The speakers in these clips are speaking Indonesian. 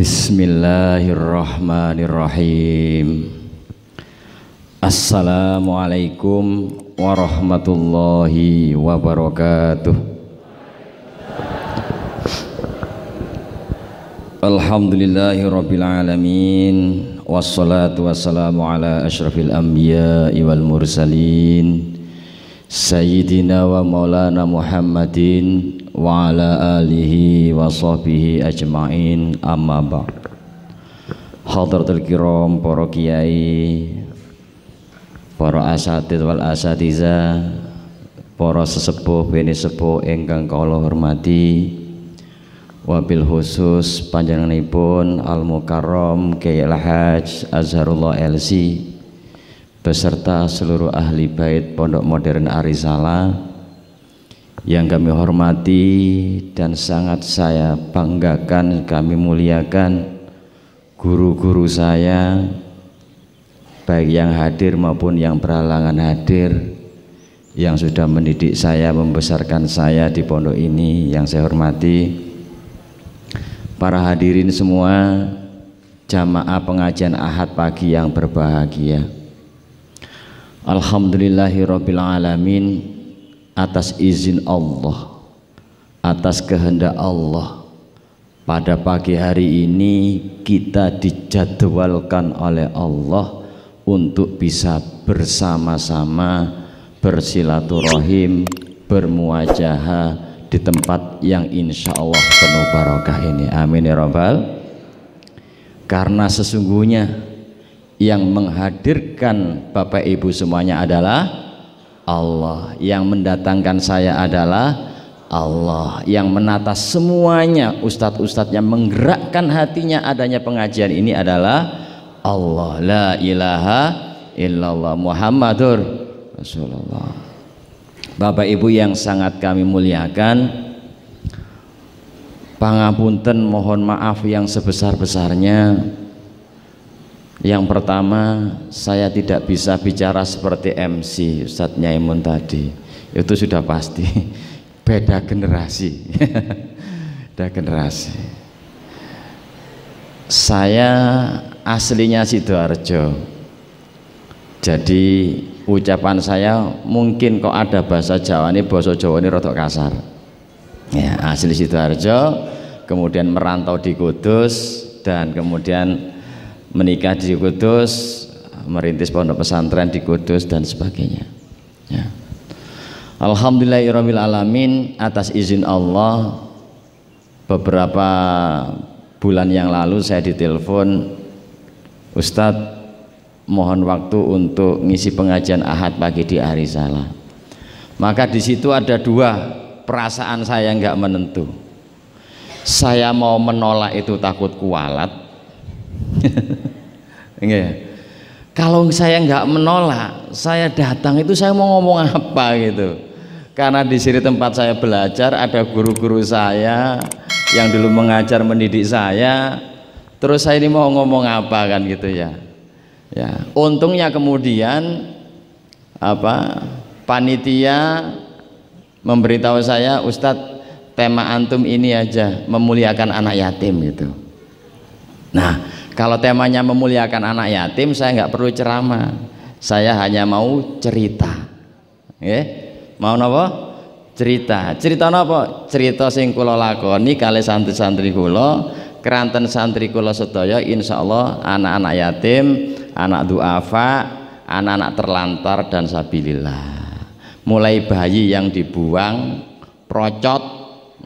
Bismillahirrahmanirrahim Assalamualaikum warahmatullahi wabarakatuh Alhamdulillahirrabbilalamin Wassalatu wassalamu ala ashrafil anbiya wal mursalin Sayyidina wa maulana Muhammadin wa ala alihi wa sahbihi ajmain amma ba'd Hadratul kiram para kiai para asatid wal asatiza para sesepuh bini sepuh ingkang kula hormati wabil khusus panjenenganipun al mukarrom Kiai Lahaj Azharullah LC beserta seluruh ahli bait Pondok Modern Arisala yang kami hormati dan sangat saya banggakan, kami muliakan guru-guru saya baik yang hadir maupun yang berhalangan hadir yang sudah mendidik saya, membesarkan saya di pondok ini yang saya hormati para hadirin semua jamaah pengajian ahad pagi yang berbahagia Alhamdulillahirrabbilalamin alamin atas izin Allah atas kehendak Allah pada pagi hari ini kita dijadwalkan oleh Allah untuk bisa bersama-sama bersilaturahim bermuajah di tempat yang insya Allah penuh barokah ini amin ya rabbal karena sesungguhnya yang menghadirkan Bapak Ibu semuanya adalah Allah yang mendatangkan saya adalah Allah yang menata semuanya ustadz-ustadz yang menggerakkan hatinya adanya pengajian ini adalah Allah la ilaha illallah Muhammadur Rasulullah Bapak Ibu yang sangat kami muliakan pangapunten mohon maaf yang sebesar-besarnya yang pertama, saya tidak bisa bicara seperti MC Ustadz Nyaimun tadi. Itu sudah pasti beda generasi. beda generasi. Saya aslinya Sidoarjo. Jadi ucapan saya mungkin kok ada bahasa Jawa ini bahasa Jawa ini rotok kasar. Ya, asli Sidoarjo, kemudian merantau di Kudus dan kemudian menikah di Kudus merintis pondok pesantren di Kudus dan sebagainya ya. Alhamdulillahirrahmanirrahim ya alamin atas izin Allah beberapa bulan yang lalu saya ditelepon Ustadz mohon waktu untuk ngisi pengajian ahad pagi di hari salah maka di situ ada dua perasaan saya nggak menentu saya mau menolak itu takut kualat ya? Kalau saya nggak menolak, saya datang itu saya mau ngomong apa gitu. Karena di sini tempat saya belajar ada guru-guru saya yang dulu mengajar mendidik saya. Terus saya ini mau ngomong apa kan gitu ya. Ya, untungnya kemudian apa? Panitia memberitahu saya, Ustadz tema antum ini aja memuliakan anak yatim gitu. Nah, kalau temanya memuliakan anak yatim, saya nggak perlu ceramah. Saya hanya mau cerita. Oke? Mau nopo? Cerita. Cerita nopo. Cerita sing kula lakoni kali santri-santri kula, keranten santri kula sedaya Allah anak-anak yatim, anak duafa, anak-anak terlantar dan sabilillah. Mulai bayi yang dibuang, procot,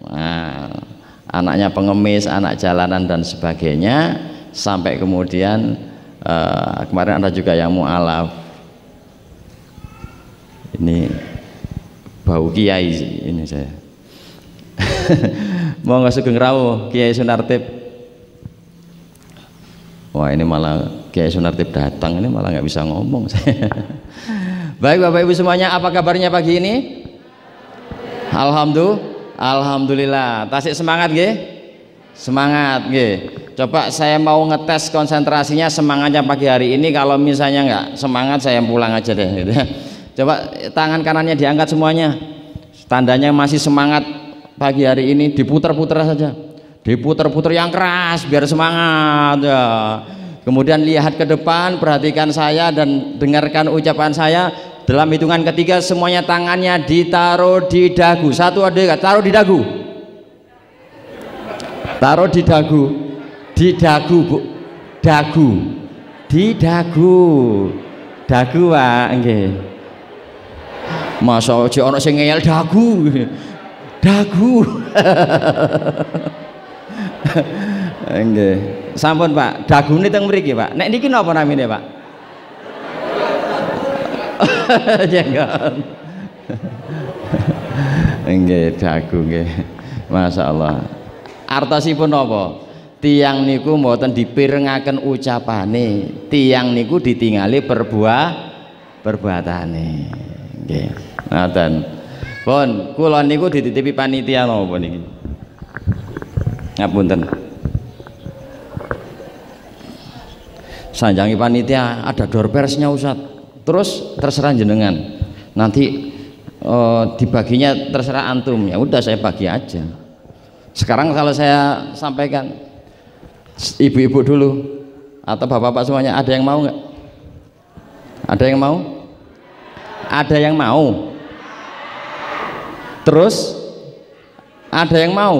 nah, anaknya pengemis, anak jalanan dan sebagainya sampai kemudian uh, kemarin ada juga yang mualaf ini bau kiai ini saya mau nggak sugeng rawo kiai sunartip wah ini malah kiai sunartip datang ini malah nggak bisa ngomong saya baik bapak ibu semuanya apa kabarnya pagi ini alhamdulillah alhamdulillah tasik semangat gih semangat gitu. coba saya mau ngetes konsentrasinya semangatnya pagi hari ini kalau misalnya enggak semangat saya pulang aja deh gitu. coba tangan kanannya diangkat semuanya tandanya masih semangat pagi hari ini diputer-puter saja diputer-puter yang keras biar semangat ya kemudian lihat ke depan perhatikan saya dan dengarkan ucapan saya dalam hitungan ketiga semuanya tangannya ditaruh di dagu satu ada taruh di dagu taruh di dagu di dagu bu dagu di dagu dagu pak nggih masa aja ana sing ngeyel dagu dagu enggak sampun pak dagu ini teng beri pak nek niki napa namanya pak jenggot enggak dagu nggih Allah Artosipun apa Tiang niku mboten dipirengaken ucapane, tiang niku ditingali berbuah, perbuatane. Nggih. Ngoten. Pun kula niku dititipi panitia napa niki? Ngapunten. Sanjangi panitia ada door persnya Ustaz. Terus terserah jenengan. Nanti oh, dibaginya terserah antum. Ya udah saya bagi aja sekarang kalau saya sampaikan ibu-ibu dulu atau bapak-bapak semuanya ada yang mau nggak ada yang mau ada yang mau terus ada yang mau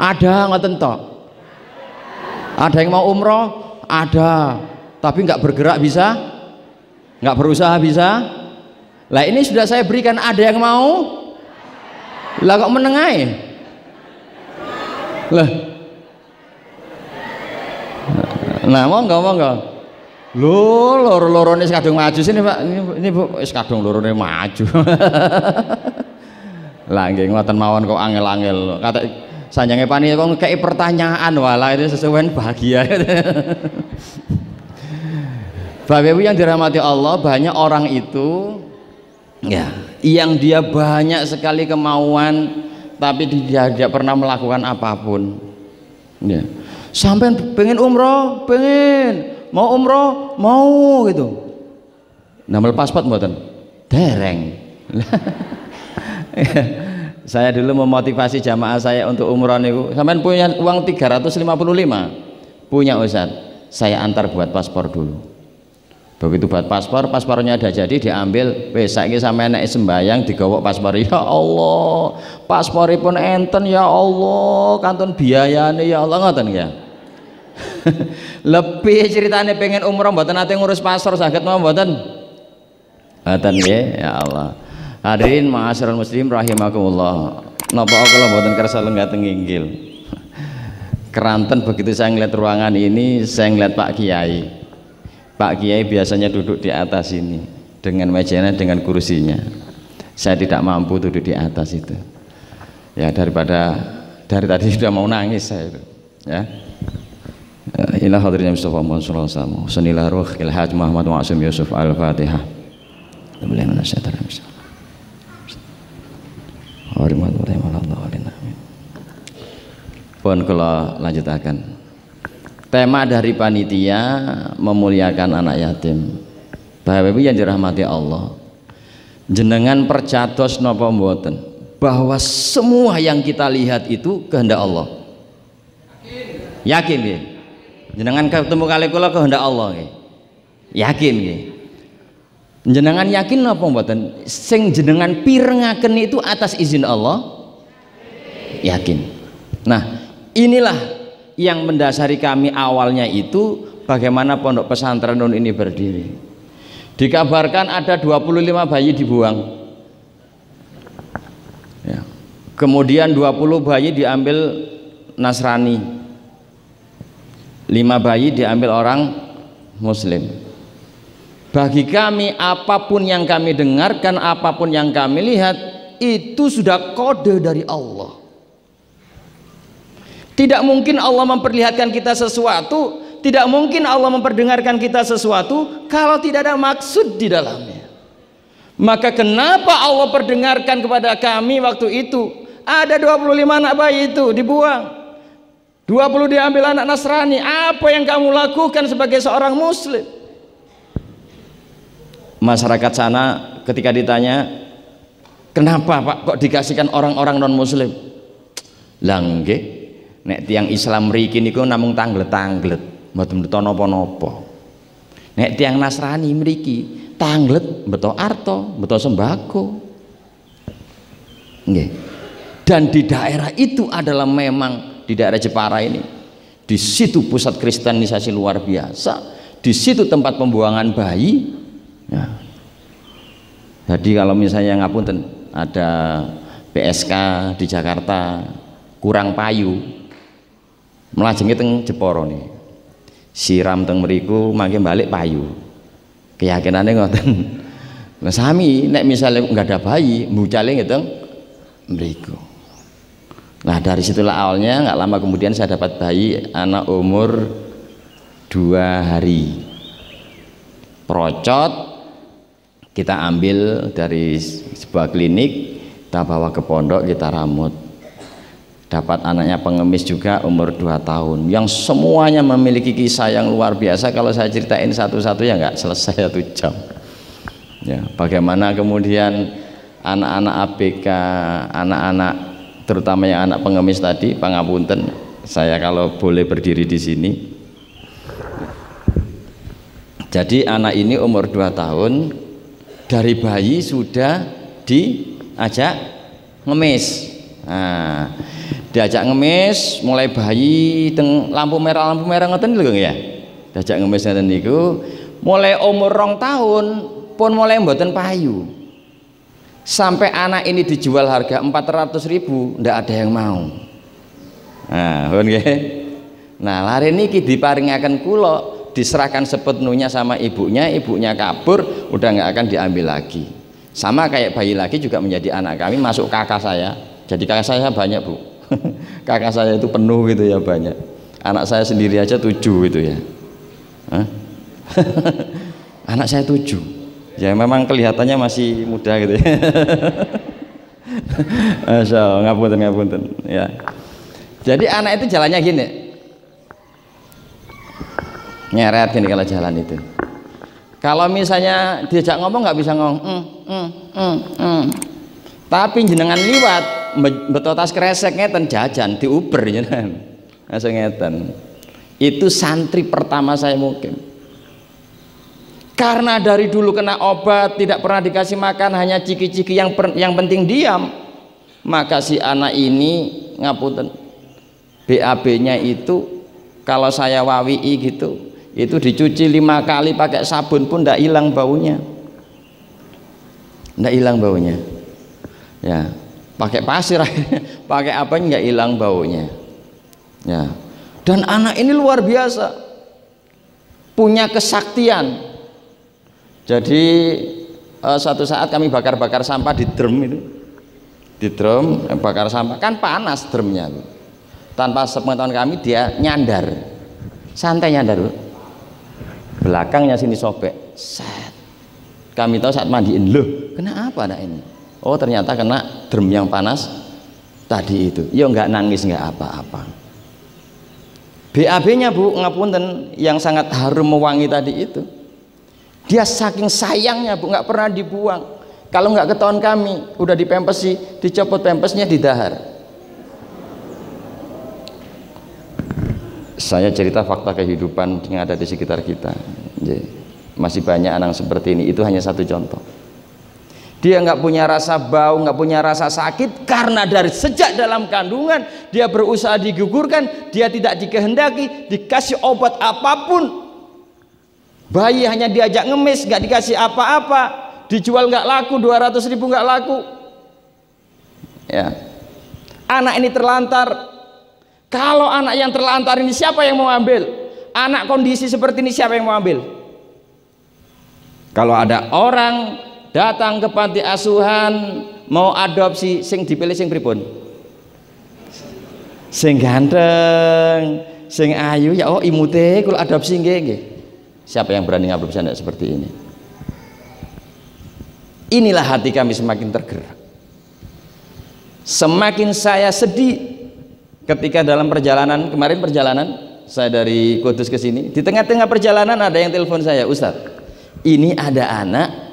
ada nggak tentok ada yang mau umroh ada tapi nggak bergerak bisa nggak berusaha bisa lah ini sudah saya berikan ada yang mau lah kok menengai lah. Nah, monggo monggo. Lho, loro-lorone kadung maju sini, Pak. Ini, ini Bu, wis kadung lorone maju. lah nggih ngoten mawon kok angel-angel. Kata sanjange pani kok kayak pertanyaan wala itu sesuai bahagia. Bapak Ibu yang dirahmati Allah, banyak orang itu ya, yang dia banyak sekali kemauan tapi tidak, pernah melakukan apapun ya. sampai pengen umroh pengen mau umroh mau gitu melepas pot buatan dereng ya. saya dulu memotivasi jamaah saya untuk umroh niku sampai punya uang 355 punya Ustaz saya antar buat paspor dulu begitu buat paspor paspornya ada jadi diambil wes ini sama naik sembahyang digawok paspor ya Allah paspor pun enten ya Allah kanton ini ya Allah ngoten ya lebih ceritanya pengen umroh buat nanti ngurus paspor sakit mau buatan, buatan ya ya Allah hadirin ma'asyiral muslim rahimakumullah napa kula mboten kerasa lenggat tenginggil, keranten begitu saya ngeliat ruangan ini saya ngeliat Pak Kiai Pak Kiai biasanya duduk di atas ini dengan mejanya dengan kursinya saya tidak mampu duduk di atas itu ya daripada dari tadi sudah mau nangis saya itu ya eh, Ila hadirnya Mustafa Muhammad sallallahu alaihi wasallam. Sunilah ruh Ilhaj Muhammad Waasim Yusuf Al-Fatihah. Bismillahirrahmanirrahim. Bismillahirrahmanirrahim. Hormat wa rahmatullah. Pun kula lanjutaken tema dari panitia memuliakan anak yatim Bapak Ibu yang dirahmati Allah jenengan percatos no mboten bahwa semua yang kita lihat itu kehendak Allah yakin ya jenengan ketemu kali kula kehendak Allah ya yakin ya jenengan yakin napa mboten sing jenengan pirengaken itu atas izin Allah yakin nah inilah yang mendasari kami awalnya itu bagaimana pondok pesantren Nun ini berdiri. Dikabarkan ada 25 bayi dibuang. Ya. Kemudian 20 bayi diambil Nasrani. 5 bayi diambil orang muslim. Bagi kami apapun yang kami dengarkan, apapun yang kami lihat itu sudah kode dari Allah. Tidak mungkin Allah memperlihatkan kita sesuatu, tidak mungkin Allah memperdengarkan kita sesuatu kalau tidak ada maksud di dalamnya. Maka kenapa Allah perdengarkan kepada kami waktu itu? Ada 25 anak bayi itu dibuang. 20 diambil anak Nasrani. Apa yang kamu lakukan sebagai seorang muslim? Masyarakat sana ketika ditanya, "Kenapa, Pak, kok dikasihkan orang-orang non muslim?" Langge nek tiang Islam mriki niku namung tanglet-tanglet betul beto nopo nopo. nek tiang Nasrani mriki tanglet beto arto beto sembako nggih dan di daerah itu adalah memang di daerah Jepara ini di situ pusat kristenisasi luar biasa di situ tempat pembuangan bayi ya. jadi kalau misalnya ngapunten ada PSK di Jakarta kurang payu melajengi teng Jeporo nih siram teng meriku makin balik payu keyakinannya ngoten nah sami nek misalnya nggak ada bayi bucale itu meriku nah dari situlah awalnya nggak lama kemudian saya dapat bayi anak umur dua hari procot kita ambil dari sebuah klinik kita bawa ke pondok kita ramut dapat anaknya pengemis juga umur 2 tahun yang semuanya memiliki kisah yang luar biasa kalau saya ceritain satu-satu ya enggak selesai satu jam ya bagaimana kemudian anak-anak ABK anak-anak terutama yang anak pengemis tadi pangapunten saya kalau boleh berdiri di sini jadi anak ini umur 2 tahun dari bayi sudah diajak ngemis nah diajak ngemis mulai bayi teng lampu merah lampu merah ngoten lho ya diajak ngemis ngoten niku mulai umur rong tahun pun mulai mboten payu sampai anak ini dijual harga 400 ribu ndak ada yang mau nah pun nah lari niki diparingaken kula diserahkan sepenuhnya sama ibunya ibunya kabur udah nggak akan diambil lagi sama kayak bayi lagi juga menjadi anak kami masuk kakak saya jadi kakak saya banyak bu kakak saya itu penuh gitu ya banyak anak saya sendiri aja tujuh gitu ya anak saya tujuh ya memang kelihatannya masih muda gitu ya so, ngapunten ngapunten ya jadi anak itu jalannya gini nyeret gini kalau jalan itu kalau misalnya diajak ngomong nggak bisa ngomong mm, mm, mm, mm. tapi jenengan liwat beto tas kresek ngeten jajan di nyenan. Langsung ngeten. Itu santri pertama saya mungkin. Karena dari dulu kena obat, tidak pernah dikasih makan, hanya ciki-ciki yang per, yang penting diam. Maka si anak ini ngapunten BAB-nya itu kalau saya wawi gitu, itu dicuci lima kali pakai sabun pun tidak hilang baunya. Tidak hilang baunya. Ya, pakai pasir pakai apa nggak hilang baunya ya dan anak ini luar biasa punya kesaktian jadi eh, satu saat kami bakar-bakar sampah di drum itu di drum eh, bakar sampah kan panas drumnya tanpa sepengetahuan kami dia nyandar santai nyandar belakangnya sini sobek set kami tahu saat mandiin loh kenapa anak ini oh ternyata kena drum yang panas tadi itu ya nggak nangis nggak apa-apa BAB-nya bu ngapunten yang sangat harum mewangi tadi itu dia saking sayangnya bu nggak pernah dibuang kalau nggak ketahuan kami udah dipempesi dicopot pempesnya di dahar. saya cerita fakta kehidupan yang ada di sekitar kita masih banyak anak seperti ini itu hanya satu contoh dia nggak punya rasa bau, nggak punya rasa sakit karena dari sejak dalam kandungan dia berusaha digugurkan, dia tidak dikehendaki, dikasih obat apapun. Bayi hanya diajak ngemis, nggak dikasih apa-apa, dijual nggak laku, 200 ribu nggak laku. Ya. Anak ini terlantar. Kalau anak yang terlantar ini siapa yang mau ambil? Anak kondisi seperti ini siapa yang mau ambil? Kalau ada orang datang ke panti asuhan mau adopsi sing dipilih sing pripun sing ganteng sing ayu ya oh imute kalau adopsi nggih nggih siapa yang berani ngabur ngadopsi anak seperti ini inilah hati kami semakin tergerak semakin saya sedih ketika dalam perjalanan kemarin perjalanan saya dari Kudus ke sini di tengah-tengah perjalanan ada yang telepon saya Ustadz ini ada anak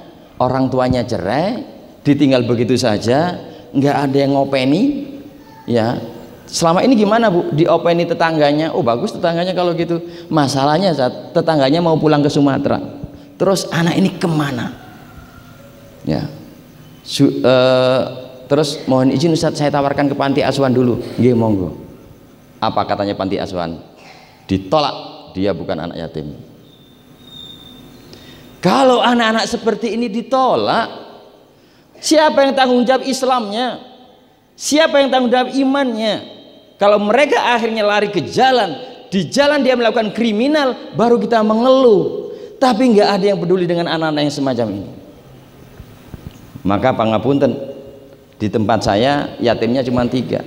orang tuanya cerai ditinggal begitu saja nggak ada yang ngopeni ya selama ini gimana bu diopeni tetangganya oh bagus tetangganya kalau gitu masalahnya saat tetangganya mau pulang ke Sumatera terus anak ini kemana ya Su, uh, terus mohon izin Ustaz saya tawarkan ke panti asuhan dulu nggih monggo apa katanya panti asuhan ditolak dia bukan anak yatim kalau anak-anak seperti ini ditolak, siapa yang tanggung jawab Islamnya? Siapa yang tanggung jawab imannya? Kalau mereka akhirnya lari ke jalan, di jalan dia melakukan kriminal, baru kita mengeluh. Tapi nggak ada yang peduli dengan anak-anak yang semacam ini. Maka pangapunten di tempat saya yatimnya cuma tiga.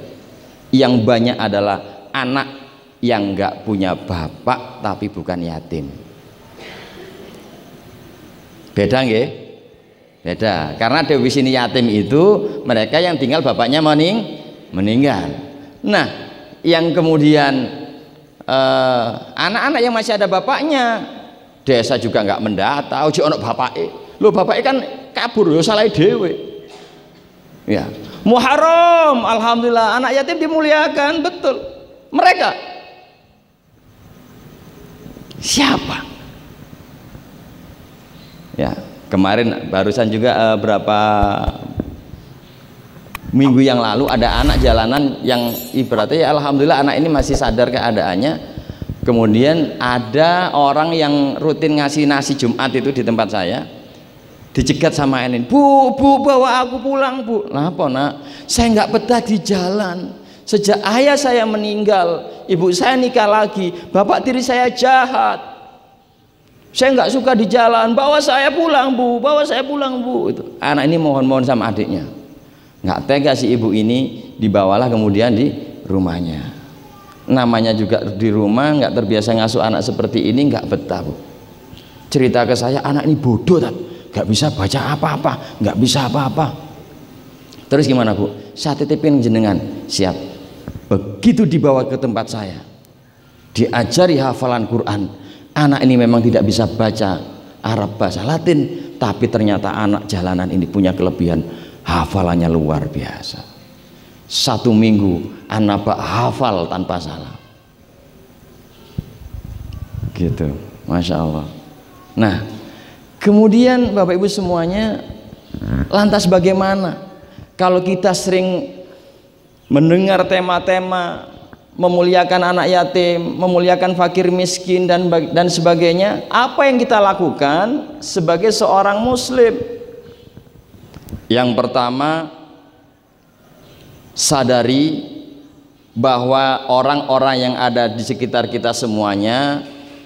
Yang banyak adalah anak yang nggak punya bapak tapi bukan yatim. Beda nggih? Beda. Karena Dewi Sini Yatim itu mereka yang tinggal bapaknya mening meninggal. Nah, yang kemudian eh, anak-anak uh, yang masih ada bapaknya, desa juga nggak mendata, uji onok bapak. lo bapak kan kabur lo salah Dewi. Ya. Muharram, alhamdulillah anak yatim dimuliakan, betul. Mereka siapa? ya kemarin barusan juga uh, berapa minggu yang lalu ada anak jalanan yang ibaratnya ya alhamdulillah anak ini masih sadar keadaannya kemudian ada orang yang rutin ngasih nasi Jumat itu di tempat saya dicegat sama Enin bu bu bawa aku pulang bu kenapa nak saya nggak betah di jalan sejak ayah saya meninggal ibu saya nikah lagi bapak tiri saya jahat saya nggak suka di jalan bawa saya pulang bu bawa saya pulang bu itu anak ini mohon-mohon sama adiknya nggak tega si ibu ini dibawalah kemudian di rumahnya namanya juga di rumah nggak terbiasa ngasuh anak seperti ini nggak betah bu cerita ke saya anak ini bodoh tak nggak bisa baca apa-apa nggak bisa apa-apa terus gimana bu saya titipin jenengan siap begitu dibawa ke tempat saya diajari hafalan Quran anak ini memang tidak bisa baca Arab bahasa Latin tapi ternyata anak jalanan ini punya kelebihan hafalannya luar biasa satu minggu anak bak hafal tanpa salah gitu Masya Allah nah kemudian Bapak Ibu semuanya lantas bagaimana kalau kita sering mendengar tema-tema memuliakan anak yatim, memuliakan fakir miskin dan dan sebagainya. Apa yang kita lakukan sebagai seorang muslim? Yang pertama sadari bahwa orang-orang yang ada di sekitar kita semuanya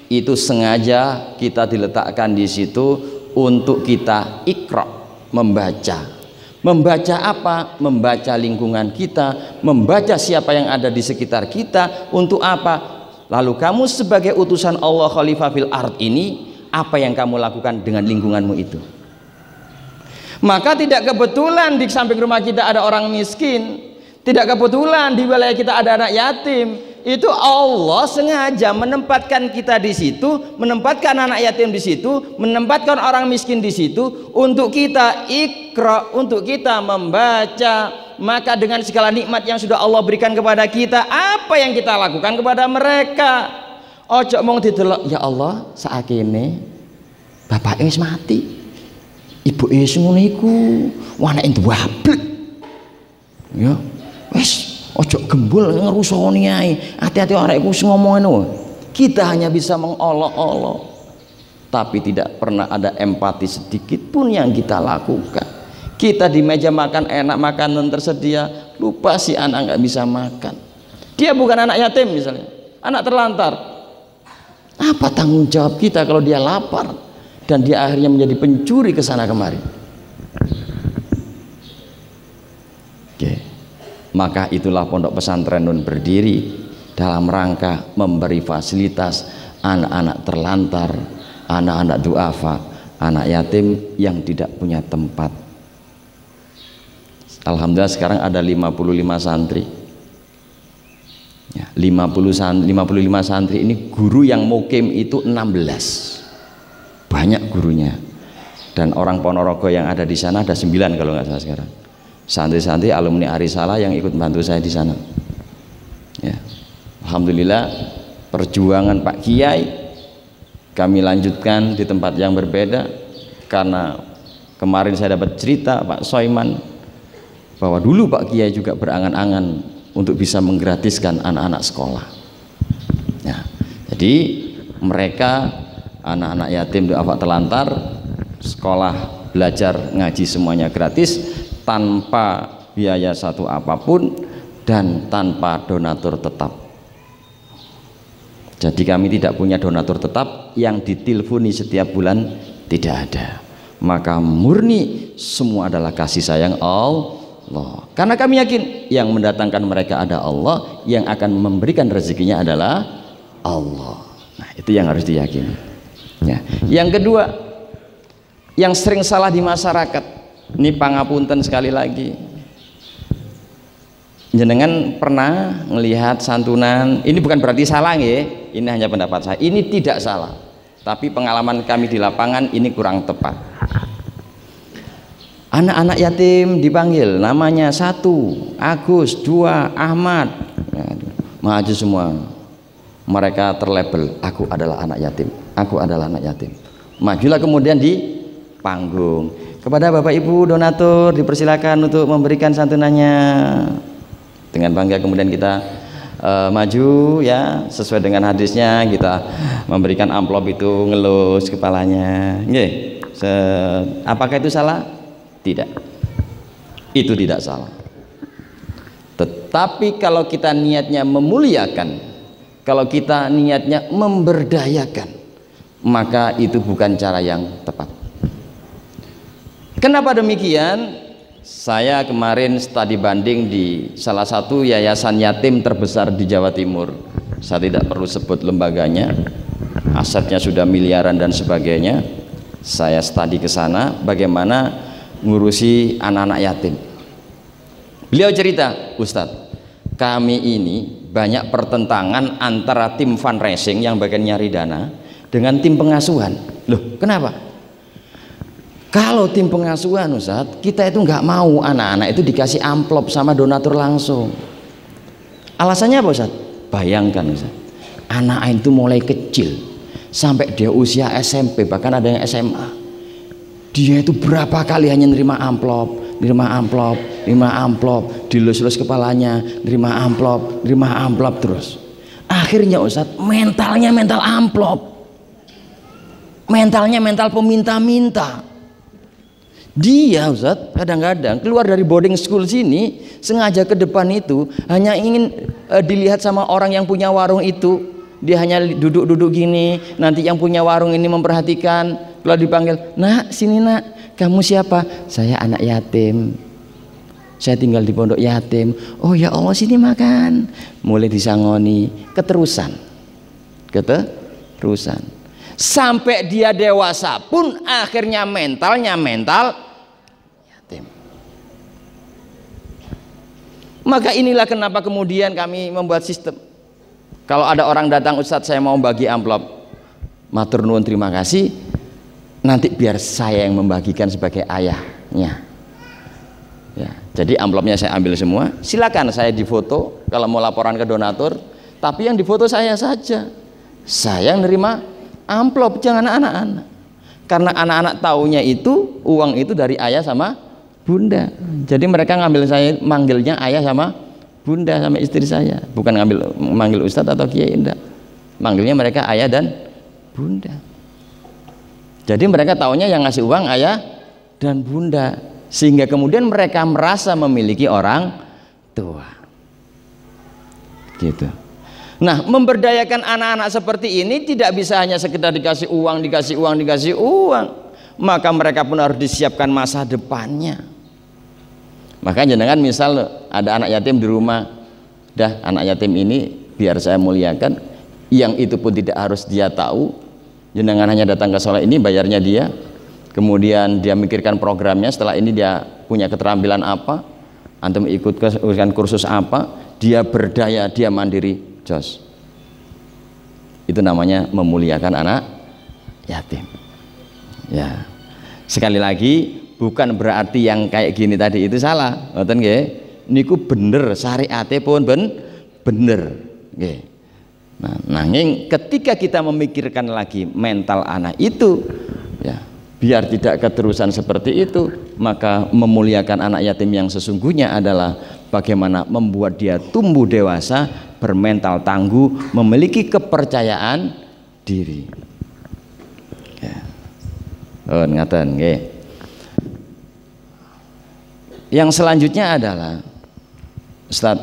itu sengaja kita diletakkan di situ untuk kita ikra membaca Membaca apa? Membaca lingkungan kita, membaca siapa yang ada di sekitar kita, untuk apa? Lalu kamu sebagai utusan Allah Khalifah fil art ini, apa yang kamu lakukan dengan lingkunganmu itu? Maka tidak kebetulan di samping rumah kita ada orang miskin, tidak kebetulan di wilayah kita ada anak yatim, itu Allah sengaja menempatkan kita di situ, menempatkan anak yatim di situ, menempatkan orang miskin di situ untuk kita ikra, untuk kita membaca. Maka dengan segala nikmat yang sudah Allah berikan kepada kita, apa yang kita lakukan kepada mereka? Ojo mong didelok, ya Allah, saat ini bapak ini mati. Ibu ini ngono iku, anake duwablek. Ya, wis ojo gembul ngerusoni ae hati-hati orang arekku ngomong ngono kita hanya bisa mengolok-olok tapi tidak pernah ada empati sedikit pun yang kita lakukan kita di meja makan enak makanan tersedia lupa si anak nggak bisa makan dia bukan anak yatim misalnya anak terlantar apa tanggung jawab kita kalau dia lapar dan dia akhirnya menjadi pencuri ke sana kemari maka itulah pondok pesantren Nun berdiri dalam rangka memberi fasilitas anak-anak terlantar, anak-anak duafa, anak yatim yang tidak punya tempat. Alhamdulillah sekarang ada 55 santri. 50 santri, 55 santri ini guru yang mukim itu 16. Banyak gurunya. Dan orang Ponorogo yang ada di sana ada 9 kalau nggak salah sekarang santri-santri alumni Arisala yang ikut bantu saya di sana ya Alhamdulillah perjuangan Pak Kiai kami lanjutkan di tempat yang berbeda karena kemarin saya dapat cerita Pak Soiman bahwa dulu Pak Kiai juga berangan-angan untuk bisa menggratiskan anak-anak sekolah ya, jadi mereka anak-anak yatim duafa telantar sekolah belajar ngaji semuanya gratis tanpa biaya satu apapun dan tanpa donatur tetap jadi kami tidak punya donatur tetap yang ditelponi setiap bulan tidak ada maka murni semua adalah kasih sayang Allah karena kami yakin yang mendatangkan mereka ada Allah yang akan memberikan rezekinya adalah Allah nah itu yang harus diyakini ya. yang kedua yang sering salah di masyarakat ini pangapunten sekali lagi jenengan pernah melihat santunan ini bukan berarti salah ya ini hanya pendapat saya ini tidak salah tapi pengalaman kami di lapangan ini kurang tepat anak-anak yatim dipanggil namanya satu Agus dua Ahmad maju semua mereka terlabel aku adalah anak yatim aku adalah anak yatim majulah kemudian di panggung kepada Bapak Ibu donatur dipersilakan untuk memberikan santunannya. Dengan bangga kemudian kita uh, maju ya sesuai dengan hadisnya kita memberikan amplop itu ngelus kepalanya. Nggih. Apakah itu salah? Tidak. Itu tidak salah. Tetapi kalau kita niatnya memuliakan, kalau kita niatnya memberdayakan, maka itu bukan cara yang tepat. Kenapa demikian? Saya kemarin studi banding di salah satu yayasan yatim terbesar di Jawa Timur. Saya tidak perlu sebut lembaganya. Asetnya sudah miliaran dan sebagainya. Saya studi ke sana bagaimana ngurusi anak-anak yatim. Beliau cerita, Ustadz, kami ini banyak pertentangan antara tim fundraising yang bagian nyari dana dengan tim pengasuhan. Loh, kenapa? Kalau tim pengasuhan Ustaz, kita itu nggak mau anak-anak itu dikasih amplop sama donatur langsung. Alasannya apa Ustaz? Bayangkan Ustaz, anak itu mulai kecil sampai dia usia SMP bahkan ada yang SMA. Dia itu berapa kali hanya nerima amplop, nerima amplop, nerima amplop, dilus-lus kepalanya, nerima amplop, nerima amplop terus. Akhirnya Ustaz, mentalnya mental amplop. Mentalnya mental peminta-minta dia Ustaz kadang-kadang keluar dari boarding school sini sengaja ke depan itu hanya ingin uh, dilihat sama orang yang punya warung itu. Dia hanya duduk-duduk gini, nanti yang punya warung ini memperhatikan, kalau dipanggil, "Nak, sini Nak. Kamu siapa?" "Saya anak yatim." Saya tinggal di pondok yatim. Oh ya Allah sini makan. Mulai disangoni, keterusan. Keterusan sampai dia dewasa pun akhirnya mentalnya mental Maka inilah kenapa kemudian kami membuat sistem. Kalau ada orang datang Ustadz saya mau bagi amplop, matur nuwun terima kasih. Nanti biar saya yang membagikan sebagai ayahnya. Ya, jadi amplopnya saya ambil semua. Silakan saya difoto kalau mau laporan ke donatur. Tapi yang difoto saya saja. Saya yang nerima amplop jangan anak-anak. Karena anak-anak taunya itu uang itu dari ayah sama bunda. Jadi mereka ngambil saya manggilnya ayah sama bunda sama istri saya, bukan ngambil manggil ustadz atau kiai enggak. Manggilnya mereka ayah dan bunda. Jadi mereka taunya yang ngasih uang ayah dan bunda sehingga kemudian mereka merasa memiliki orang tua. Gitu. Nah, memberdayakan anak-anak seperti ini tidak bisa hanya sekedar dikasih uang, dikasih uang, dikasih uang. Maka mereka pun harus disiapkan masa depannya maka jenengan misal ada anak yatim di rumah dah anak yatim ini biar saya muliakan yang itu pun tidak harus dia tahu jenengan hanya datang ke sholat ini bayarnya dia kemudian dia mikirkan programnya setelah ini dia punya keterampilan apa antum ikut ke kursus apa dia berdaya dia mandiri jos itu namanya memuliakan anak yatim ya sekali lagi bukan berarti yang kayak gini tadi itu salah ngoten nggih niku bener syariate pun ben bener nggih nah nanging ketika kita memikirkan lagi mental anak itu ya biar tidak keterusan seperti itu maka memuliakan anak yatim yang sesungguhnya adalah bagaimana membuat dia tumbuh dewasa bermental tangguh memiliki kepercayaan diri ya. oh ngatain nggih yang selanjutnya adalah Ustaz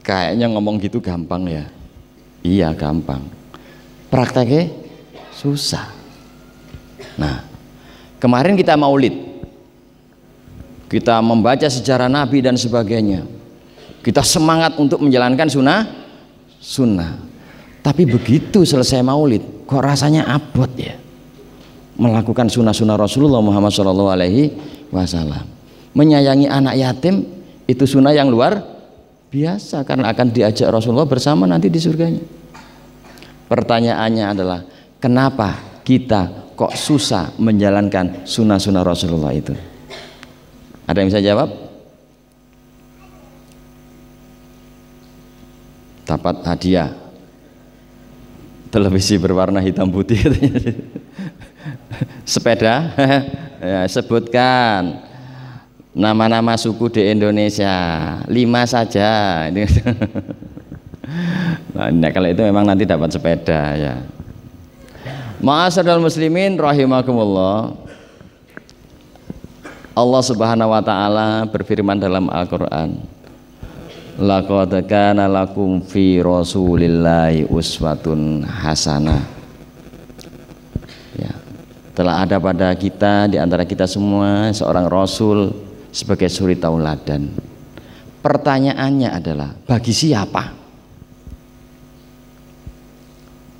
kayaknya ngomong gitu gampang ya iya gampang prakteknya susah nah kemarin kita maulid kita membaca sejarah nabi dan sebagainya kita semangat untuk menjalankan sunnah sunnah tapi begitu selesai maulid kok rasanya abot ya melakukan sunnah-sunnah Rasulullah Muhammad SAW Alaihi Wasallam menyayangi anak yatim itu sunnah yang luar biasa karena akan diajak Rasulullah bersama nanti di surganya pertanyaannya adalah kenapa kita kok susah menjalankan sunnah-sunnah Rasulullah itu ada yang bisa jawab dapat hadiah televisi berwarna hitam putih sepeda ya, sebutkan nama-nama suku di Indonesia lima saja nah, ini kalau itu memang nanti dapat sepeda ya Ma'asyiral muslimin rahimakumullah Allah Subhanahu wa taala berfirman dalam Al-Qur'an Laqad kana lakum fi rasulillahi uswatun hasana. Ya telah ada pada kita di antara kita semua seorang rasul sebagai suri tauladan. Pertanyaannya adalah bagi siapa?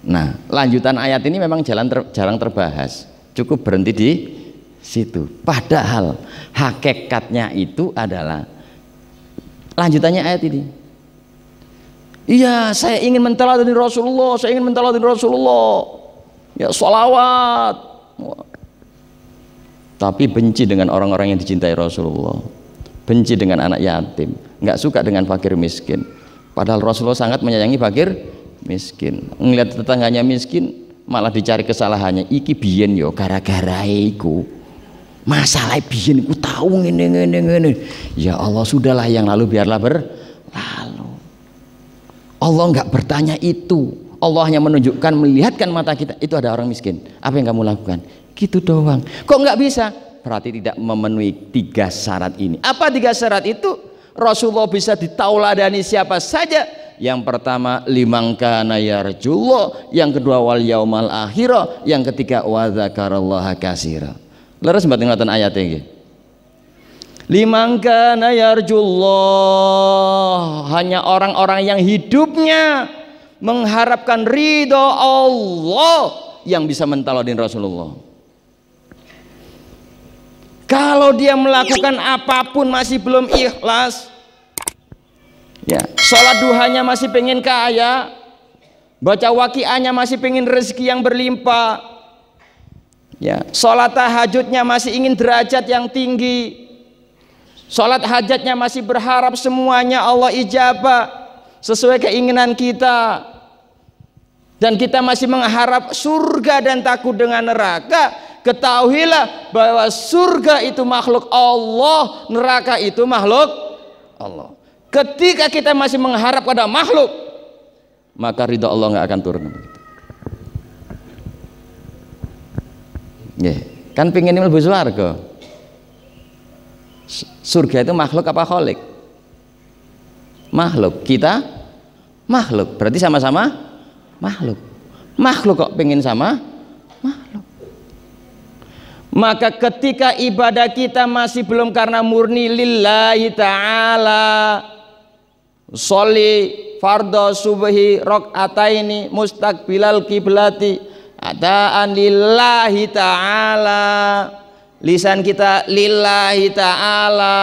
Nah, lanjutan ayat ini memang jalan ter, jarang terbahas. Cukup berhenti di situ. Padahal hakikatnya itu adalah lanjutannya ayat ini. Iya, saya ingin dari Rasulullah, saya ingin dari Rasulullah. Ya, sholawat tapi benci dengan orang-orang yang dicintai Rasulullah benci dengan anak yatim nggak suka dengan fakir miskin padahal Rasulullah sangat menyayangi fakir miskin ngeliat tetangganya miskin malah dicari kesalahannya iki biyen yo gara-gara iku masalah biyen ku tahu ngene ngene ngene ya Allah sudahlah yang lalu biarlah berlalu Allah nggak bertanya itu Allah hanya menunjukkan melihatkan mata kita itu ada orang miskin apa yang kamu lakukan Gitu doang. Kok nggak bisa? Berarti tidak memenuhi tiga syarat ini. Apa tiga syarat itu? Rasulullah bisa ditauladani siapa saja. Yang pertama limangka kana yang kedua wal yaumal akhiro yang ketiga wadzakarallaha kasira. Leres mbak tinggalkan ayat ini limangka kana hanya orang-orang yang hidupnya mengharapkan ridho Allah yang bisa mentauladin Rasulullah. Kalau dia melakukan apapun masih belum ikhlas, ya, sholat duhanya masih pengen kaya, baca wakiannya masih pengen rezeki yang berlimpah, ya, sholat tahajudnya masih ingin derajat yang tinggi, sholat hajatnya masih berharap semuanya Allah ijabah sesuai keinginan kita, dan kita masih mengharap surga dan takut dengan neraka, Ketahuilah bahwa surga itu makhluk Allah, neraka itu makhluk Allah. Ketika kita masih mengharap pada makhluk, maka ridha Allah nggak akan turun. Yeah. Kan pingin mlebu suarga. Surga itu makhluk apa kholik? Makhluk. Kita makhluk. Berarti sama-sama makhluk. Makhluk kok pingin sama makhluk. Maka ketika ibadah kita masih belum karena murni lillahi ta'ala Soli fardo subhi rokataini mustaqbilal kiblati Adaan lillahi ta'ala Lisan kita lillahi ta'ala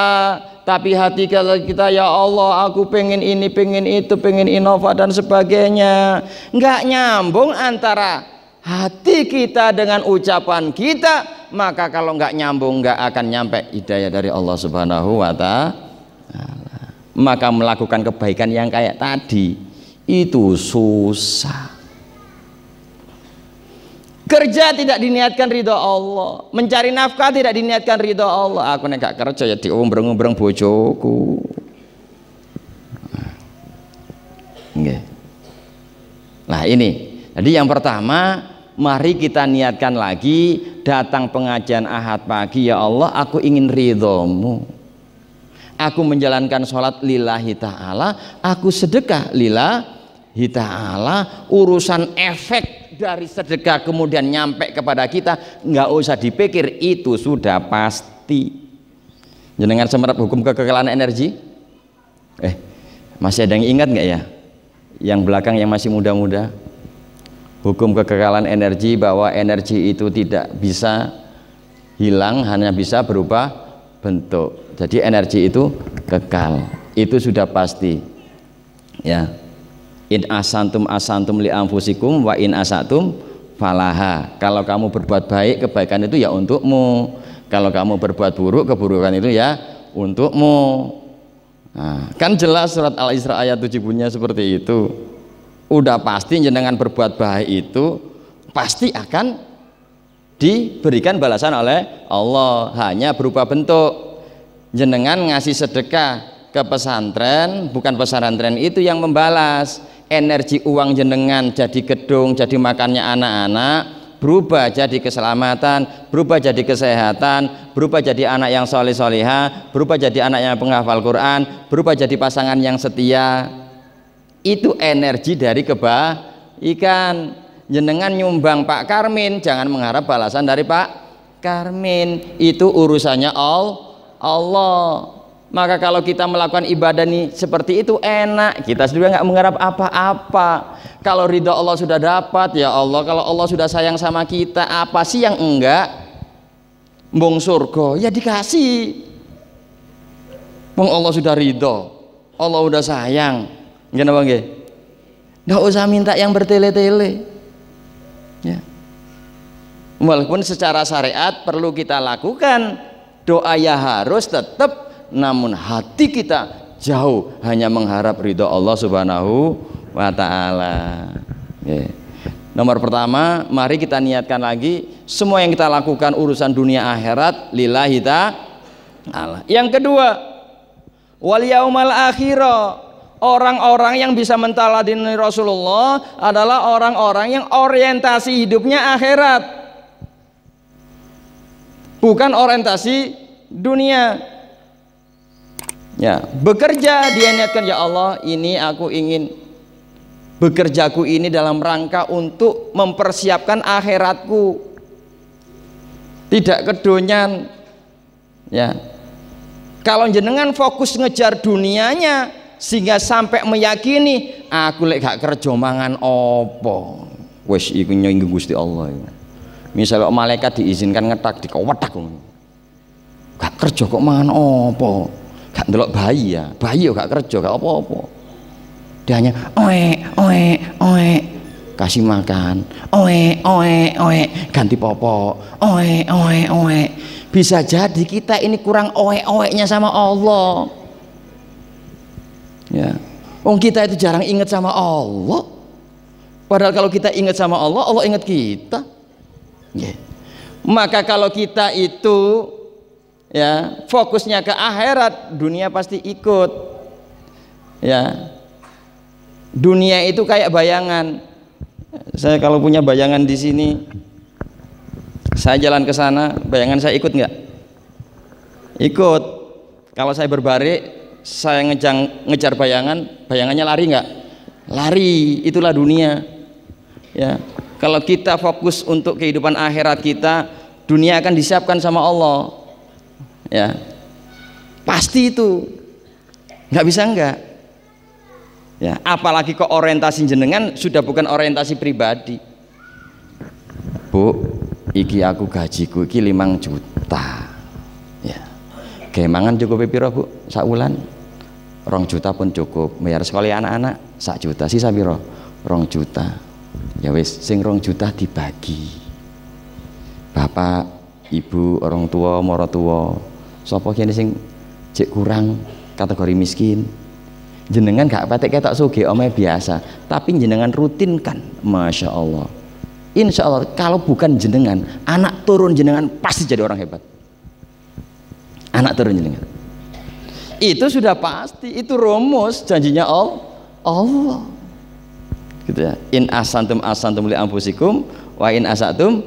Tapi hati kita, kita ya Allah aku pengen ini pengen itu pengen inova dan sebagainya Enggak nyambung antara hati kita dengan ucapan kita maka kalau nggak nyambung nggak akan nyampe hidayah dari Allah Subhanahu wa taala maka melakukan kebaikan yang kayak tadi itu susah kerja tidak diniatkan ridho Allah mencari nafkah tidak diniatkan ridho Allah aku nengak kerja ya diumbreng-umbreng bojoku Nah ini jadi yang pertama, mari kita niatkan lagi datang pengajian Ahad pagi, ya Allah, aku ingin ridhomu. Aku menjalankan sholat lillahi ta'ala, aku sedekah lillahi ta'ala, urusan efek dari sedekah kemudian nyampe kepada kita, nggak usah dipikir, itu sudah pasti. Jenengan semerap hukum kekekalan energi? Eh, masih ada yang ingat nggak ya? Yang belakang yang masih muda-muda? hukum kekekalan energi bahwa energi itu tidak bisa hilang hanya bisa berubah bentuk jadi energi itu kekal itu sudah pasti ya in asantum asantum li anfusikum wa in asatum falaha kalau kamu berbuat baik kebaikan itu ya untukmu kalau kamu berbuat buruk keburukan itu ya untukmu nah, kan jelas surat al-isra ayat 7 punya seperti itu udah pasti jenengan berbuat baik itu pasti akan diberikan balasan oleh Allah hanya berupa bentuk jenengan ngasih sedekah ke pesantren bukan pesantren itu yang membalas energi uang jenengan jadi gedung jadi makannya anak-anak berubah jadi keselamatan berubah jadi kesehatan berubah jadi anak yang soleh soleha berubah jadi anak yang penghafal Quran berubah jadi pasangan yang setia itu energi dari kebaikan jenengan nyumbang Pak Karmin jangan mengharap balasan dari Pak Karmin itu urusannya all Allah maka kalau kita melakukan ibadah nih seperti itu enak kita juga nggak mengharap apa-apa kalau ridho Allah sudah dapat ya Allah kalau Allah sudah sayang sama kita apa sih yang enggak Bung surga ya dikasih Bung Allah sudah ridho Allah sudah sayang Kenapa nggih? Nggak usah minta yang bertele-tele. Ya. Walaupun secara syariat perlu kita lakukan doa ya harus tetap namun hati kita jauh hanya mengharap ridho Allah Subhanahu wa taala. Ya. Nomor pertama, mari kita niatkan lagi semua yang kita lakukan urusan dunia akhirat lillahi ta'ala. Yang kedua, wal yaumal akhirah Orang-orang yang bisa mentaladini Rasulullah adalah orang-orang yang orientasi hidupnya akhirat. Bukan orientasi dunia. Ya, bekerja dia niatkan ya Allah, ini aku ingin bekerjaku ini dalam rangka untuk mempersiapkan akhiratku. Tidak kedonyan. Ya. Kalau jenengan fokus ngejar dunianya, sehingga sampai meyakini aku lek gak kerja mangan opo wis iku nyinggung Gusti Allah ya. misalnya malaikat diizinkan ngetak dikowetak gak kerja kok mangan opo gak ndelok bayi ya bayi gak kerja gak apa-apa dia hanya oe oe oe kasih makan oe oe oe ganti popok oe oe oe bisa jadi kita ini kurang oe oe nya sama Allah Ya. Wong kita itu jarang ingat sama Allah. Padahal kalau kita ingat sama Allah, Allah ingat kita. Ya. Maka kalau kita itu ya fokusnya ke akhirat, dunia pasti ikut. Ya. Dunia itu kayak bayangan. Saya kalau punya bayangan di sini, saya jalan ke sana, bayangan saya ikut nggak? Ikut. Kalau saya berbarik, saya ngejang, ngejar bayangan, bayangannya lari nggak? Lari, itulah dunia. Ya. Kalau kita fokus untuk kehidupan akhirat kita, dunia akan disiapkan sama Allah. Ya. Pasti itu. Nggak bisa nggak? Ya, apalagi kok orientasi jenengan sudah bukan orientasi pribadi. Bu, iki aku gajiku iki limang juta Kemangan cukup piro Bu? Sak wulan. Rong juta pun cukup. Bayar sekolah anak-anak sak juta. Sisa piro? Rong juta. Ya wis, sing rong juta dibagi. Bapak, ibu, orang tua, moro tua. sopok ini sing cek kurang kategori miskin jenengan gak patek ketok suge omnya biasa tapi jenengan rutinkan Masya Allah Insya Allah kalau bukan jenengan anak turun jenengan pasti jadi orang hebat anak turun jenengan itu sudah pasti itu rumus janjinya Allah Allah gitu ya in asantum asantum li ampusikum wa in asatum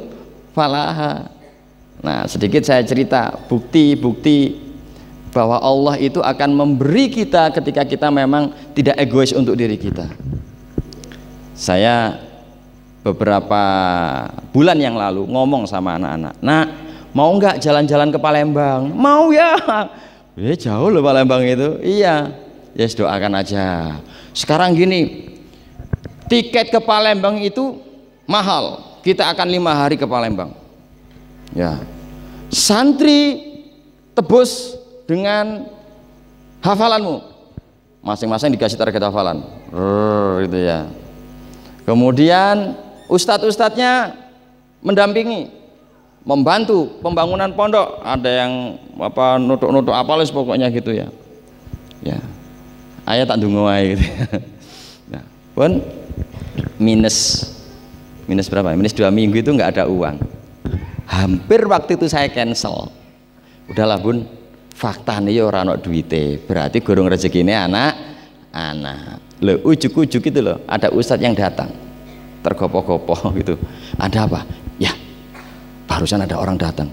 falaha nah sedikit saya cerita bukti-bukti bahwa Allah itu akan memberi kita ketika kita memang tidak egois untuk diri kita saya beberapa bulan yang lalu ngomong sama anak-anak nah mau nggak jalan-jalan ke Palembang mau ya ya jauh loh Palembang itu iya yes, ya, doakan aja sekarang gini tiket ke Palembang itu mahal kita akan lima hari ke Palembang ya santri tebus dengan hafalanmu masing-masing dikasih target hafalan Rrr, gitu ya kemudian ustadz-ustadznya mendampingi membantu pembangunan pondok ada yang apa nutuk-nutuk apalis pokoknya gitu ya ya ayat tak dungu gitu nah, pun minus minus berapa minus dua minggu itu nggak ada uang hampir waktu itu saya cancel udahlah bun fakta nih ya, orang no duite berarti gorong rezeki ini anak anak lo ujuk ujuk gitu loh ada ustadz yang datang tergopoh-gopoh gitu ada apa Barusan ada orang datang.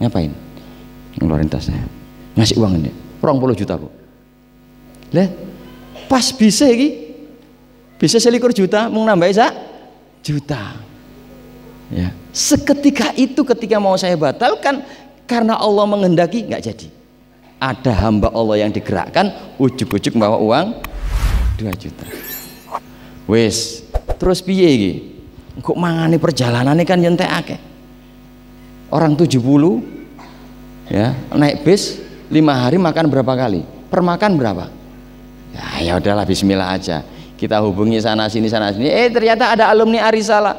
Ngapain? Ngeluarin tasnya. Ngasih uang ini. Rong puluh juta bu. Lihat. Pas bisa ini. Bisa selikur juta. Mau nambah sak? Juta. Ya. Seketika itu ketika mau saya batalkan. Karena Allah menghendaki. nggak jadi. Ada hamba Allah yang digerakkan. Ujuk-ujuk bawa uang. dua juta. Wes. Terus piye iki? Kok perjalanan ini kan nyentek akeh orang 70 ya naik bis lima hari makan berapa kali permakan berapa ya ya udahlah Bismillah aja kita hubungi sana sini sana sini eh ternyata ada alumni Arisala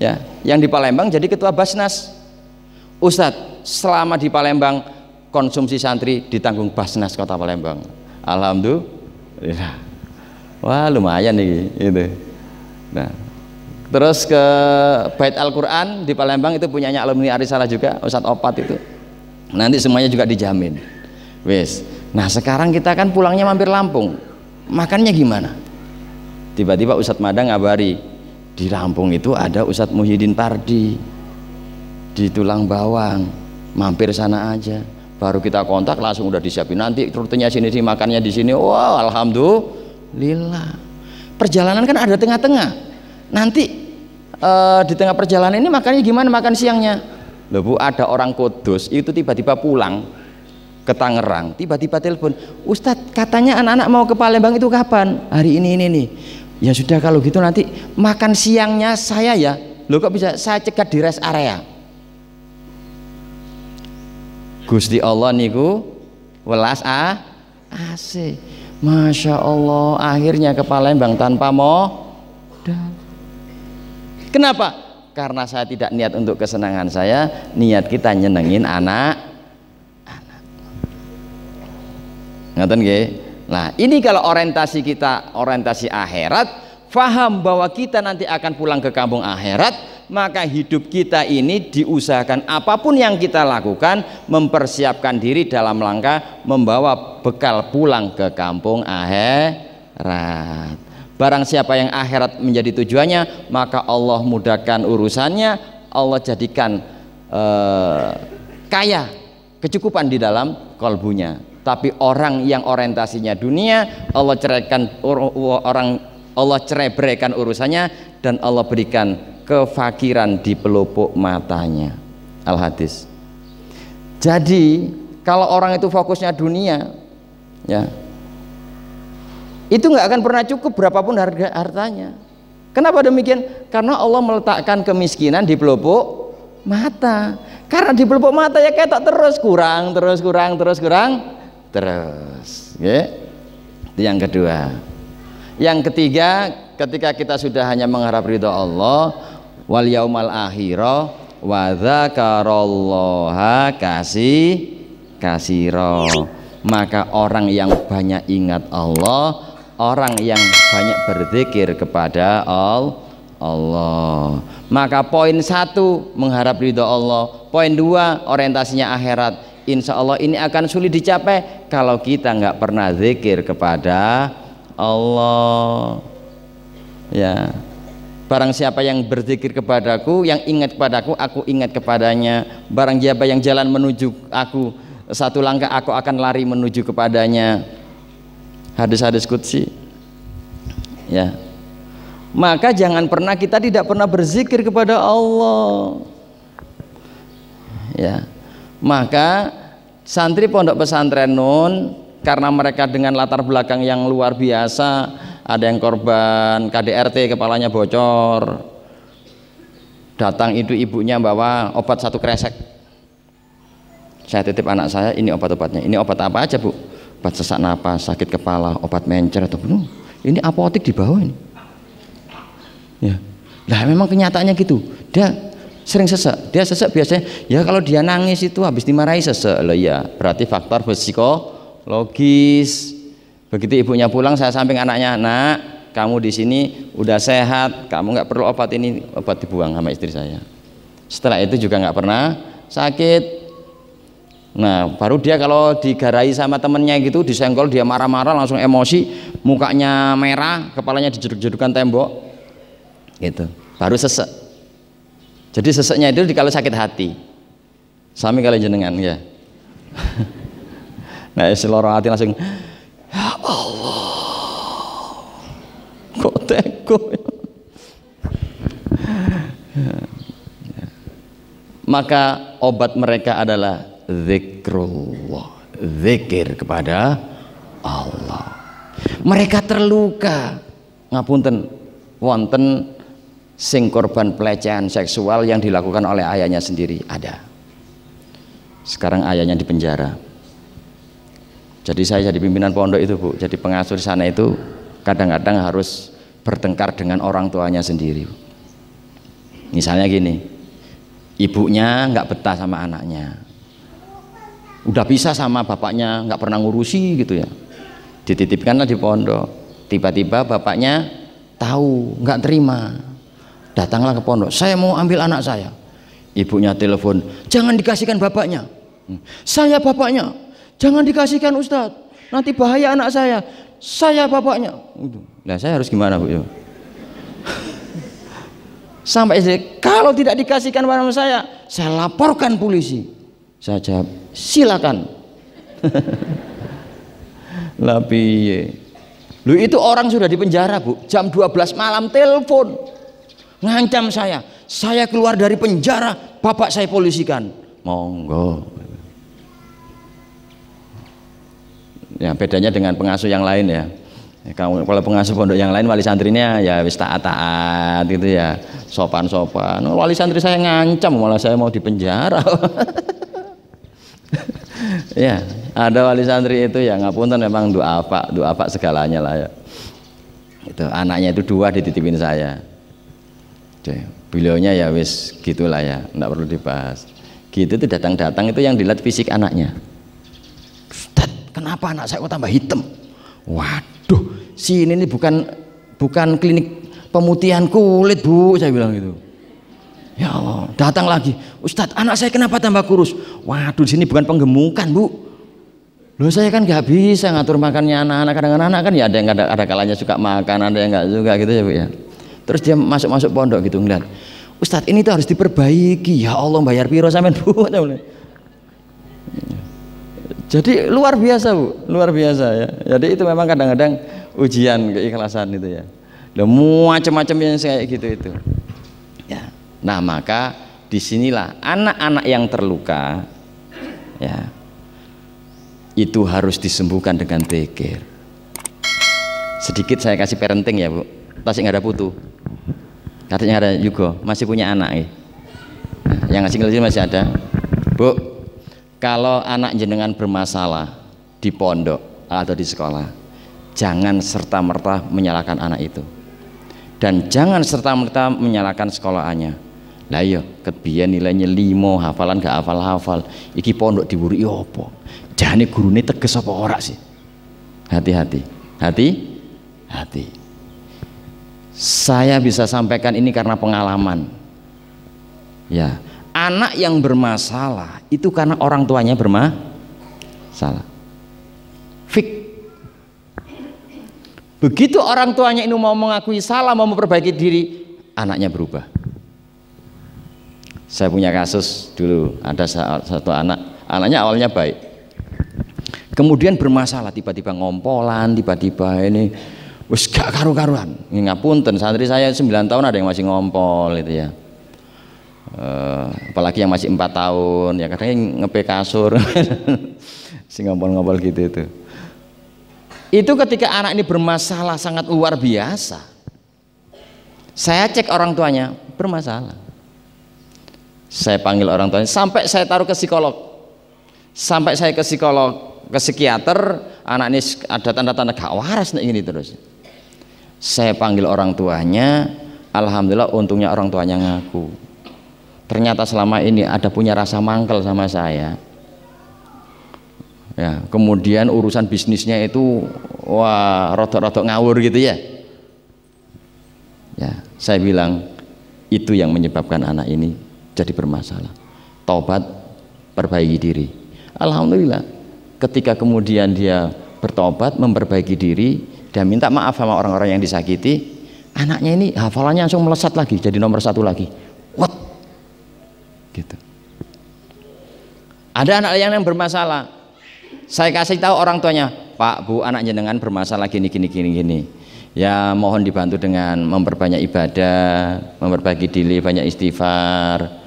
ya yang di Palembang jadi ketua Basnas Ustadz selama di Palembang konsumsi santri ditanggung Basnas kota Palembang Alhamdulillah wah lumayan nih itu nah terus ke Bait Al-Quran di Palembang itu punyanya alumni Arisalah juga Ustadz Opat itu nanti semuanya juga dijamin wis nah sekarang kita kan pulangnya mampir Lampung makannya gimana tiba-tiba Ustadz Madang ngabari di Lampung itu ada Ustadz Muhyiddin Pardi di tulang bawang mampir sana aja baru kita kontak langsung udah disiapin nanti rutenya sini sih makannya di sini wow alhamdulillah perjalanan kan ada tengah-tengah nanti uh, di tengah perjalanan ini makannya gimana makan siangnya loh bu ada orang kudus itu tiba-tiba pulang ke Tangerang tiba-tiba telepon ustad katanya anak-anak mau ke Palembang itu kapan hari ini ini nih ya sudah kalau gitu nanti makan siangnya saya ya loh kok bisa saya cegat di rest area Gusti Allah niku welas a AC Masya Allah akhirnya ke Palembang tanpa dan Kenapa? Karena saya tidak niat untuk kesenangan saya, niat kita nyenengin anak. anak. Ngerti nggih? Nah, ini kalau orientasi kita orientasi akhirat, faham bahwa kita nanti akan pulang ke kampung akhirat, maka hidup kita ini diusahakan apapun yang kita lakukan mempersiapkan diri dalam langkah membawa bekal pulang ke kampung akhirat Barang siapa yang akhirat menjadi tujuannya, maka Allah mudahkan urusannya, Allah jadikan eh, kaya, kecukupan di dalam kalbunya. Tapi orang yang orientasinya dunia, Allah ceraikan orang Allah cerai urusannya dan Allah berikan kefakiran di pelupuk matanya. Al hadis. Jadi kalau orang itu fokusnya dunia, ya itu nggak akan pernah cukup berapapun harga hartanya. Kenapa demikian? Karena Allah meletakkan kemiskinan di pelupuk mata. Karena di pelupuk mata ya ketok terus kurang, terus kurang, terus kurang, terus. Ya. Itu yang kedua. Yang ketiga, ketika kita sudah hanya mengharap ridho Allah, wal yaumal akhirah wa dzakarallaha kasih kasiro maka orang yang banyak ingat Allah orang yang banyak berzikir kepada Allah maka poin satu mengharap ridho Allah poin dua orientasinya akhirat insya Allah ini akan sulit dicapai kalau kita nggak pernah zikir kepada Allah ya Barang siapa yang berzikir kepadaku, yang ingat kepadaku, aku ingat kepadanya. Barang siapa yang jalan menuju aku, satu langkah aku akan lari menuju kepadanya hadis-hadis kutsi ya maka jangan pernah kita tidak pernah berzikir kepada Allah ya maka santri pondok pesantren nun karena mereka dengan latar belakang yang luar biasa ada yang korban KDRT kepalanya bocor datang itu ibunya bawa obat satu kresek saya titip anak saya ini obat-obatnya ini obat apa aja bu obat sesak napas, sakit kepala, obat mencer atau penuh. Ini apotik di bawah ini. Ya. Nah memang kenyataannya gitu. Dia sering sesak, Dia sesak biasanya ya kalau dia nangis itu habis dimarahi sesak loh ya. Berarti faktor psikologis. Begitu ibunya pulang saya samping anaknya, "Nak, kamu di sini udah sehat, kamu nggak perlu obat ini, obat dibuang sama istri saya." Setelah itu juga nggak pernah sakit, Nah, baru dia kalau digarai sama temennya gitu, disenggol dia marah-marah langsung emosi, mukanya merah, kepalanya dijeruk-jerukan tembok. Gitu. Baru sesek. Jadi seseknya itu kalau sakit hati. Sami kali jenengan ya. nah, seloroh hati langsung ya Allah. Kok teko. Ya? Ya. Maka obat mereka adalah zikrullah zikir kepada Allah mereka terluka ngapunten wonten sing korban pelecehan seksual yang dilakukan oleh ayahnya sendiri ada sekarang ayahnya di penjara jadi saya jadi pimpinan pondok itu bu jadi pengasuh di sana itu kadang-kadang harus bertengkar dengan orang tuanya sendiri misalnya gini ibunya nggak betah sama anaknya udah bisa sama bapaknya nggak pernah ngurusi gitu ya dititipkanlah di pondok tiba-tiba bapaknya tahu nggak terima datanglah ke pondok saya mau ambil anak saya ibunya telepon jangan dikasihkan bapaknya hmm. saya bapaknya jangan dikasihkan ustadz nanti bahaya anak saya saya bapaknya nah saya harus gimana bu ya. sampai istri kalau tidak dikasihkan barang saya saya laporkan polisi saya jawab silakan. Lapi, Lu itu orang sudah di penjara, Bu. Jam 12 malam telepon. Ngancam saya. Saya keluar dari penjara, bapak saya polisikan. Monggo. Ya bedanya dengan pengasuh yang lain ya. Kalau, kalau pengasuh pondok yang lain wali santrinya ya wis taat-taat gitu ya, sopan-sopan. Wali santri saya ngancam malah saya mau di penjara. ya, ada wali santri itu ya ngapunten memang doa apa, doa apa segalanya lah ya. Itu anaknya itu dua dititipin saya. Beliaunya ya wis gitulah ya, nggak perlu dibahas. Gitu itu datang-datang itu yang dilihat fisik anaknya. Ustaz, kenapa anak saya kok tambah hitam? Waduh, si ini bukan bukan klinik pemutihan kulit, Bu, saya bilang gitu. Ya Allah, datang lagi. Ustadz, anak saya kenapa tambah kurus? Waduh, sini bukan penggemukan, Bu. Loh, saya kan nggak bisa ngatur makannya anak-anak. Kadang-kadang anak kan ya ada yang ada, ada kalanya suka makan, ada yang nggak suka gitu ya, Bu ya. Terus dia masuk-masuk pondok gitu ngeliat. Ustadz, ini tuh harus diperbaiki. Ya Allah, bayar piro sampean, Bu. Jadi luar biasa, Bu. Luar biasa ya. Jadi itu memang kadang-kadang ujian keikhlasan itu ya. Dan macam-macam yang kayak gitu itu. Ya. Nah, maka disinilah anak-anak yang terluka ya itu harus disembuhkan dengan tekir Sedikit saya kasih parenting ya, Bu. pasti nggak ada putu. Katanya ada juga masih punya anak ya. Yang ngasih masih ada. Bu, kalau anak jenengan bermasalah di pondok atau di sekolah, jangan serta-merta menyalahkan anak itu dan jangan serta-merta menyalahkan sekolahannya lah iya, nilainya limo hafalan gak hafal-hafal. Iki pondok diwuri iya apa? Jane gurune teges apa ora sih? Hati-hati. Hati hati. Saya bisa sampaikan ini karena pengalaman. Ya, anak yang bermasalah itu karena orang tuanya bermasalah. Fik. Begitu orang tuanya ini mau mengakui salah, mau memperbaiki diri, anaknya berubah saya punya kasus dulu ada satu anak anaknya awalnya baik kemudian bermasalah tiba-tiba ngompolan tiba-tiba ini wes gak karu-karuan ngapunten santri saya 9 tahun ada yang masih ngompol itu ya uh, apalagi yang masih empat tahun ya kadang ngepe kasur si ngompol-ngompol gitu itu itu ketika anak ini bermasalah sangat luar biasa saya cek orang tuanya bermasalah saya panggil orang tuanya sampai saya taruh ke psikolog. Sampai saya ke psikolog, ke psikiater, anak ini ada tanda-tanda gak waras nih ini terus. Saya panggil orang tuanya, alhamdulillah untungnya orang tuanya ngaku. Ternyata selama ini ada punya rasa mangkel sama saya. Ya, kemudian urusan bisnisnya itu wah rotok-rotok ngawur gitu ya. Ya, saya bilang itu yang menyebabkan anak ini jadi bermasalah tobat perbaiki diri Alhamdulillah ketika kemudian dia bertobat memperbaiki diri dan minta maaf sama orang-orang yang disakiti anaknya ini hafalannya langsung melesat lagi jadi nomor satu lagi what gitu ada anak yang, yang bermasalah saya kasih tahu orang tuanya pak bu anaknya dengan bermasalah gini gini gini gini ya mohon dibantu dengan memperbanyak ibadah memperbaiki diri banyak istighfar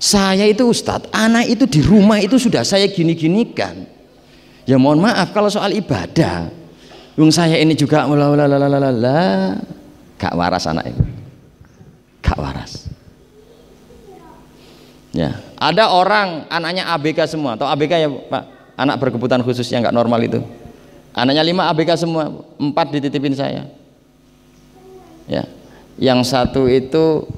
saya itu Ustadz, anak itu di rumah itu sudah saya gini-ginikan. Ya mohon maaf kalau soal ibadah. Yung saya ini juga lalalalalala, gak waras anak itu. Gak waras. Ya, ada orang anaknya ABK semua. Atau ABK ya Pak? Anak berkebutuhan khusus yang gak normal itu. Anaknya lima ABK semua, empat dititipin saya. Ya, yang satu itu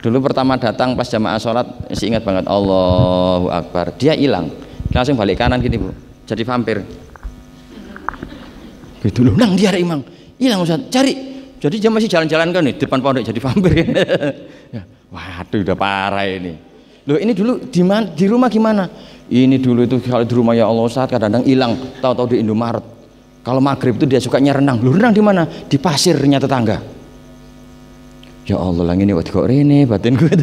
dulu pertama datang pas jamaah sholat masih ingat banget Allahu Akbar dia hilang langsung balik kanan gini bu jadi vampir gitu loh nang dia ada imam hilang Ustaz cari jadi dia masih jalan-jalan kan nih depan pondok jadi vampir kan waduh udah parah ini loh ini dulu di mana di rumah gimana ini dulu itu kalau di rumah ya Allah Ustaz kadang-kadang hilang tahu-tahu di Indomaret kalau maghrib itu dia sukanya renang lu renang di mana di pasirnya tetangga ya Allah lah ini kok rene batin gue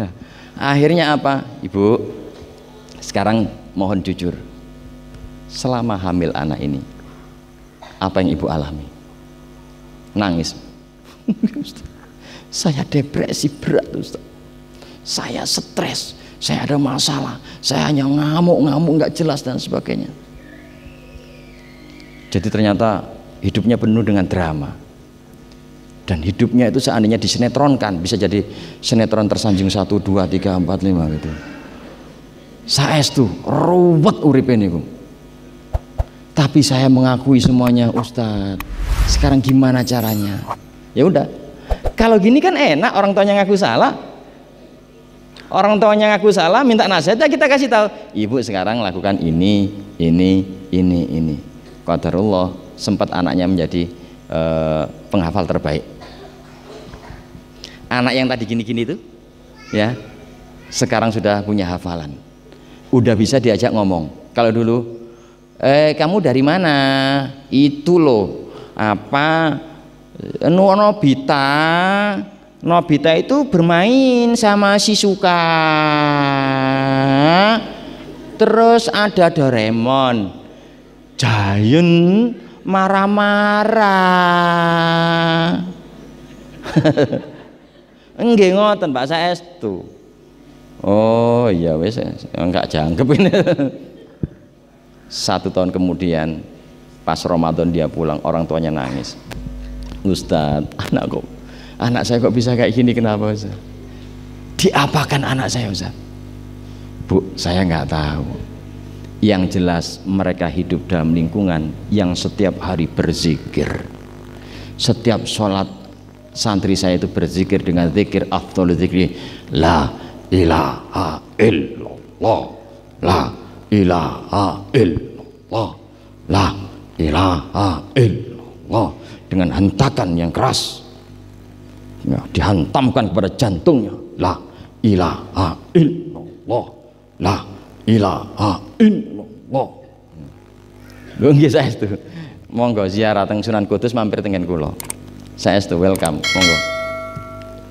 ya. akhirnya apa ibu sekarang mohon jujur selama hamil anak ini apa yang ibu alami nangis saya depresi berat Ustaz saya stres saya ada masalah saya hanya ngamuk-ngamuk nggak jelas dan sebagainya jadi ternyata hidupnya penuh dengan drama dan hidupnya itu seandainya disinetronkan bisa jadi sinetron tersanjung satu dua tiga empat lima gitu tuh ruwet Urip ini, tapi saya mengakui semuanya Ustadz sekarang gimana caranya ya udah kalau gini kan enak orang tuanya ngaku salah orang tuanya ngaku salah minta nasihat ya kita kasih tahu ibu sekarang lakukan ini ini ini ini qadarullah sempat anaknya menjadi uh, penghafal terbaik anak yang tadi gini-gini itu ya sekarang sudah punya hafalan udah bisa diajak ngomong kalau dulu eh kamu dari mana itu loh apa Nobita Nobita itu bermain sama si Suka terus ada Doraemon Giant marah-marah enggak ngoten Pak tuh. Oh iya wes enggak jangkep ini. Satu tahun kemudian pas Ramadan dia pulang orang tuanya nangis. Ustadz, anak kok anak saya kok bisa kayak gini kenapa Ustaz? Diapakan anak saya Ustaz? Bu, saya nggak tahu. Yang jelas mereka hidup dalam lingkungan yang setiap hari berzikir. Setiap sholat santri saya itu berzikir dengan zikir afdol zikri la ilaha illallah la ilaha illallah la ilaha illallah dengan hentakan yang keras ya, dihantamkan kepada jantungnya la ilaha illallah la ilaha illallah lho saya itu monggo ziarah teng Sunan Kudus mampir tengen kula saya itu welcome, monggo.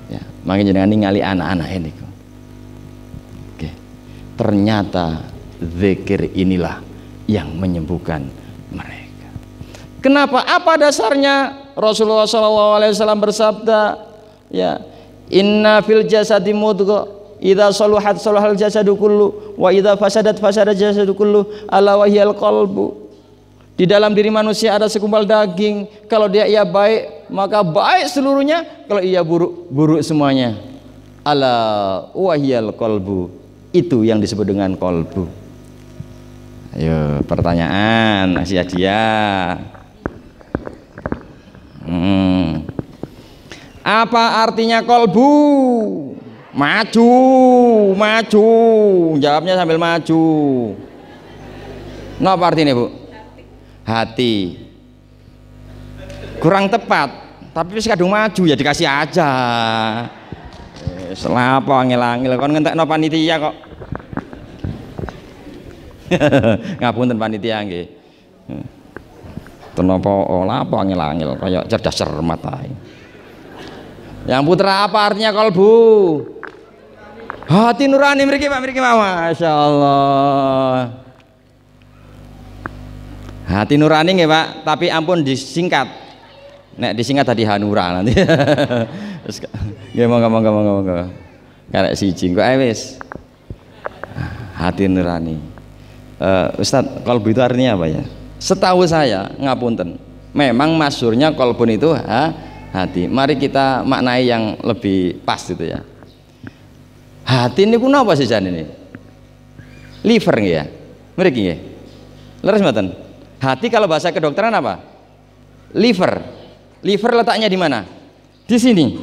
Ya, makin jangan ningali anak-anak ini. Oke. Ternyata zikir inilah yang menyembuhkan mereka. Kenapa? Apa dasarnya Rasulullah SAW bersabda, ya, inna fil jasadi mudghah Idza saluhat saluhal jasadu kullu wa idza fasadat fasada jasadu kullu ala wahyal qalbu. Di dalam diri manusia ada sekumpal daging, kalau dia ia ya, baik maka baik seluruhnya kalau ia buruk buruk semuanya ala wahyal kolbu itu yang disebut dengan kolbu ayo pertanyaan masih hadiah hmm. apa artinya kolbu maju maju jawabnya sambil maju apa artinya bu? Hati kurang tepat tapi wis kadung maju ya dikasih aja selapa angel-angel kon ngentekno panitia kok ngapunten panitia nggih tenapa ola oh, apa angel-angel kaya cerdas cermat ae yang putra apa artinya kalbu? hati nurani mriki Pak mriki mama Masya Allah hati nurani nggih Pak tapi ampun disingkat Nek disingkat tadi Hanura nanti. Terus mau ya, monggo mau monggo mau Karek si kok ae eh, wis. Hati nurani. Uh, eh, Ustadz, kalbu itu artinya apa ya? Setahu saya, ngapunten. Memang masurnya kalbu itu ha, hati. Mari kita maknai yang lebih pas gitu ya. Hati ini pun apa sih jan ini? Liver nggih ya. mereka ya? Leres banten, Hati kalau bahasa kedokteran apa? Liver Liver letaknya di mana? Di sini.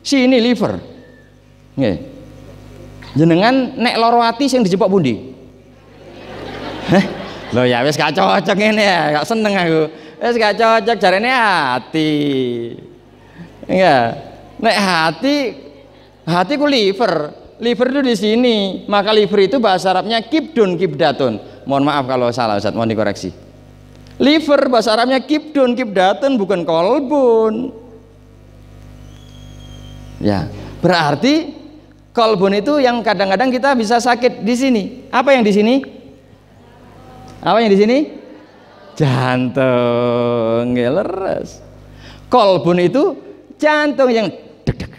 Sini liver. Nggih. Jenengan nek lara ati sing dijepok pundi? Heh. ya wis gak cocok ngene ya, gak seneng aku. Wis gak cocok jarene hati. Iya. Nek hati hati ku liver. Liver itu di sini. Maka liver itu bahasa Arabnya kibdun kibdatun. Mohon maaf kalau salah Ustaz, mohon dikoreksi. Liver bahasa Arabnya kibdun, kibdatun bukan kolbun. Ya, berarti kolbun itu yang kadang-kadang kita bisa sakit di sini. Apa yang di sini? Apa yang di sini? Jantung, ya leres. Kolbun itu jantung yang deg-deg,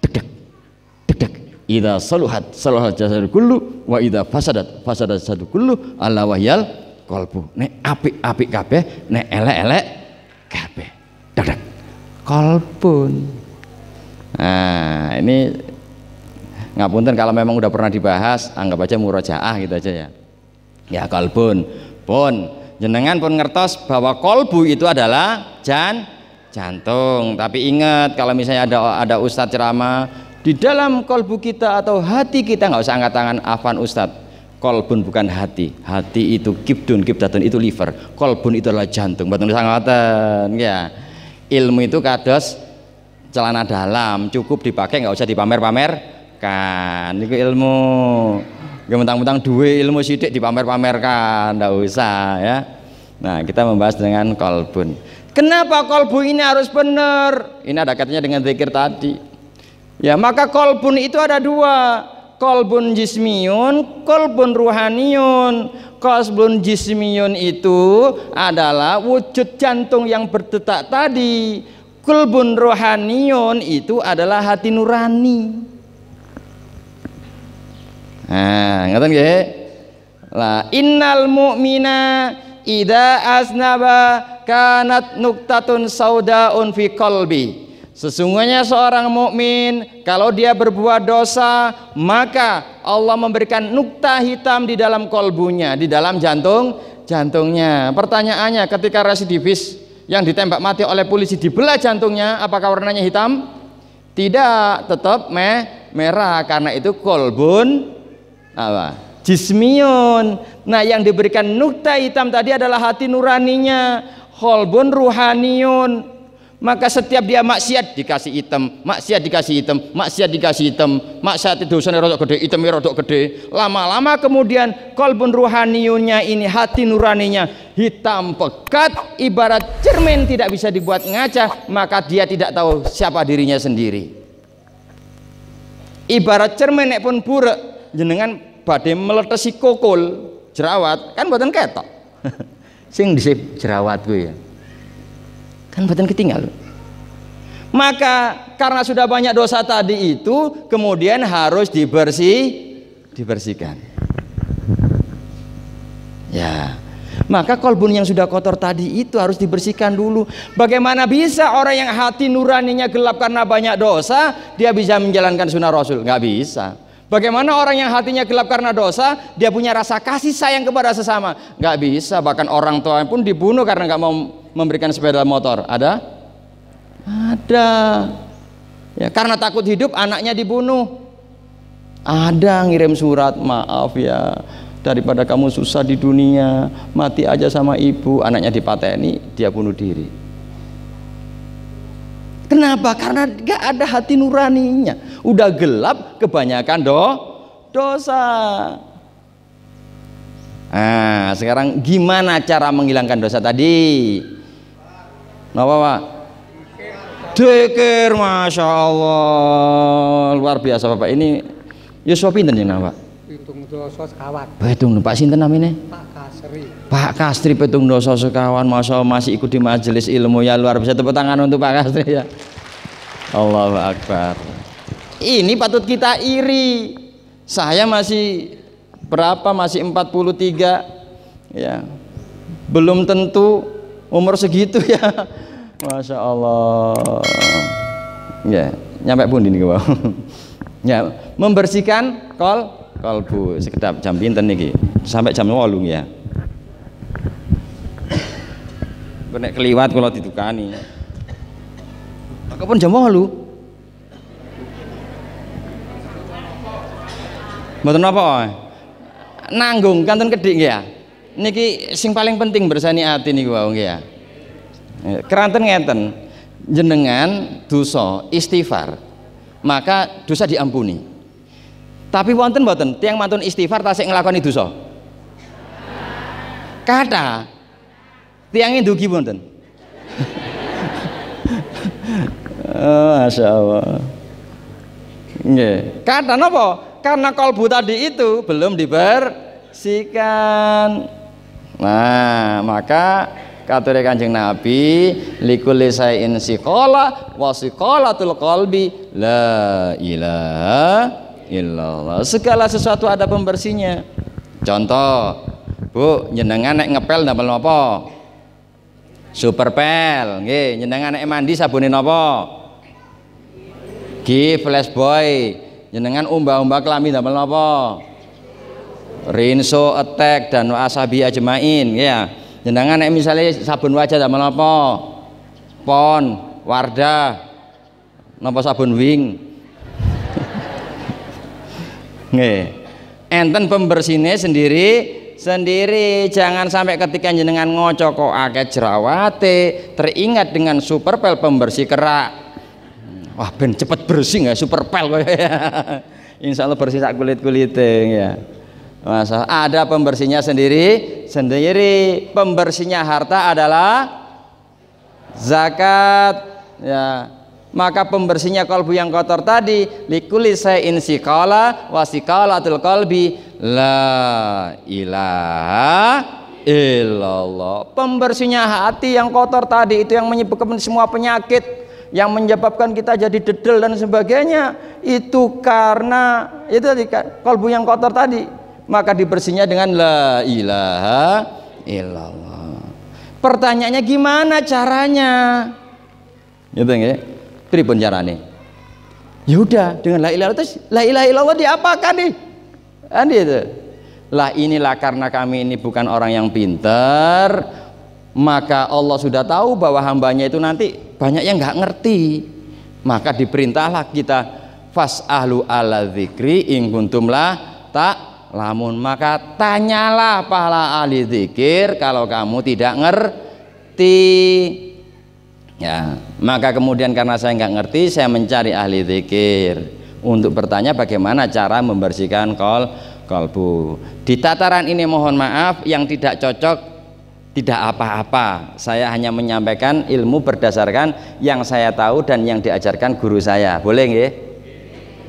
deg-deg, Ida saluhat, saluhat jasadu kullu, wa ida fasadat, fasadat satu kullu, ala wahyal kolbu nek apik-apik kabeh nek elek-elek kabeh dadak kolbun nah ini ngapunten kalau memang udah pernah dibahas anggap aja murojaah gitu aja ya ya kolbun pun jenengan pun ngertos bahwa kolbu itu adalah jan jantung tapi ingat kalau misalnya ada ada ustadz ceramah di dalam kolbu kita atau hati kita nggak usah angkat tangan afan ustadz kolbun bukan hati hati itu kibdun kibdatun itu liver kolbun itu adalah jantung betul sangoten ya ilmu itu kados celana dalam cukup dipakai nggak usah dipamer-pamer kan itu ilmu gak mentang-mentang dua ilmu sidik dipamer-pamerkan nggak usah ya nah kita membahas dengan kolbun kenapa kolbu ini harus benar ini ada katanya dengan zikir tadi ya maka kolbun itu ada dua kolbun jismiyun, kolbun ruhaniyun. Kolbun jismiyun itu adalah wujud jantung yang berdetak tadi. Kolbun ruhaniyun itu adalah hati nurani. Nah, ngatain ya. Lah innal mu'mina ida asnaba kanat nuktatun sauda fi kolbi Sesungguhnya seorang mukmin kalau dia berbuat dosa, maka Allah memberikan nukta hitam di dalam kolbunya, di dalam jantung jantungnya. Pertanyaannya, ketika residivis yang ditembak mati oleh polisi dibelah jantungnya, apakah warnanya hitam? Tidak, tetap me merah karena itu kolbun apa? jismion. Nah, yang diberikan nukta hitam tadi adalah hati nuraninya, kolbun ruhanion maka setiap dia maksiat dikasih item, maksiat dikasih item, maksiat dikasih item, maksiat itu dosanya rodok gede, hitamnya rodok gede. Lama-lama kemudian kolbun ruhaniunya ini hati nuraninya hitam pekat ibarat cermin tidak bisa dibuat ngaca maka dia tidak tahu siapa dirinya sendiri ibarat cermin nek pun pura jenengan badai meletesi kokol jerawat kan buatan ketok sing disip jerawat gue ya kan buatan ketinggal maka karena sudah banyak dosa tadi itu kemudian harus dibersih dibersihkan ya maka kolbun yang sudah kotor tadi itu harus dibersihkan dulu bagaimana bisa orang yang hati nuraninya gelap karena banyak dosa dia bisa menjalankan sunnah rasul nggak bisa Bagaimana orang yang hatinya gelap karena dosa, dia punya rasa kasih sayang kepada sesama? Gak bisa, bahkan orang tua pun dibunuh karena gak mau memberikan sepeda motor? Ada? Ada. Ya, karena takut hidup anaknya dibunuh. Ada ngirim surat, maaf ya. Daripada kamu susah di dunia, mati aja sama ibu, anaknya dipateni, dia bunuh diri. Kenapa? Karena gak ada hati nuraninya. Udah gelap kebanyakan do dosa. Nah, sekarang gimana cara menghilangkan dosa tadi? Napa Pak? Dikir Masya Allah luar biasa Bapak ini Yusuf ya, pinten yang nama Pak? Pitung dosa sekawan Petung Pak Sinten namanya? Pak Kasri Pak Kasri Betung dosa sekawan Masya Allah masih ikut di majelis ilmu ya luar biasa tepuk tangan untuk Pak Kasri ya Allah Akbar ini patut kita iri saya masih berapa masih 43 ya belum tentu umur segitu ya Masya Allah ya nyampe pun ini wow. ya membersihkan kol bu sekedap jam pinten niki sampai jam walung ya Benek keliwat kalau ditukani kapan jam walu Mboten apa? Eh? Nanggung kanten keding ya niki sing paling penting bersani hati niku wau ya. Keranten ngeten, jenengan dosa istighfar, maka dosa diampuni. Tapi wonten mboten tiang mantun istighfar tasik nglakoni dosa. Kata tiang itu gimana? oh, Masya Allah. Nggih. Kata Karena kalbu tadi itu belum dibersihkan. Nah, maka katore Kanjeng Nabi likulli sayin siqala wa siqalatul qalbi la ilaha illallah. Segala sesuatu ada pembersihnya. Contoh, Bu, jenengan nek ngepel ndamel napa? Superpel, nggih, jenengan nek mandi sabune napa? Gi Flashboy. Jenengan umbah-umbah lami ndamel napa? Rinso, Etek dan Asabi ajmain ya. Jenengan misalnya sabun wajah sama apa? Pon, Wardah. Napa sabun wing? Nggih. Enten pembersihnya sendiri sendiri jangan sampai ketika jenengan ngocok kok akeh jerawate teringat dengan super pel pembersih kerak wah ben cepet bersih nggak super pel ya? insya Allah bersih sak kulit kulitnya ya Masalah. Ada pembersihnya sendiri, sendiri. Pembersihnya harta adalah zakat. Ya. Maka pembersihnya kalbu yang kotor tadi likuli insikala wasikala atul kalbi la ilaha illallah. Pembersihnya hati yang kotor tadi itu yang menyebabkan semua penyakit yang menyebabkan kita jadi dedel dan sebagainya itu karena itu tadi kalbu yang kotor tadi maka dibersihnya dengan la ilaha illallah. Pertanyaannya gimana caranya? Gitu ya Pripun carane? Ya udah dengan la ilaha terus la ilaha illallah diapakan nih? Kan itu. Lah inilah karena kami ini bukan orang yang pinter, maka Allah sudah tahu bahwa hambanya itu nanti banyak yang nggak ngerti. Maka diperintahlah kita fas ahlu ala zikri ing tak lamun maka tanyalah pahala ahli zikir kalau kamu tidak ngerti ya maka kemudian karena saya nggak ngerti saya mencari ahli zikir untuk bertanya bagaimana cara membersihkan kol kolbu di tataran ini mohon maaf yang tidak cocok tidak apa-apa saya hanya menyampaikan ilmu berdasarkan yang saya tahu dan yang diajarkan guru saya boleh nggih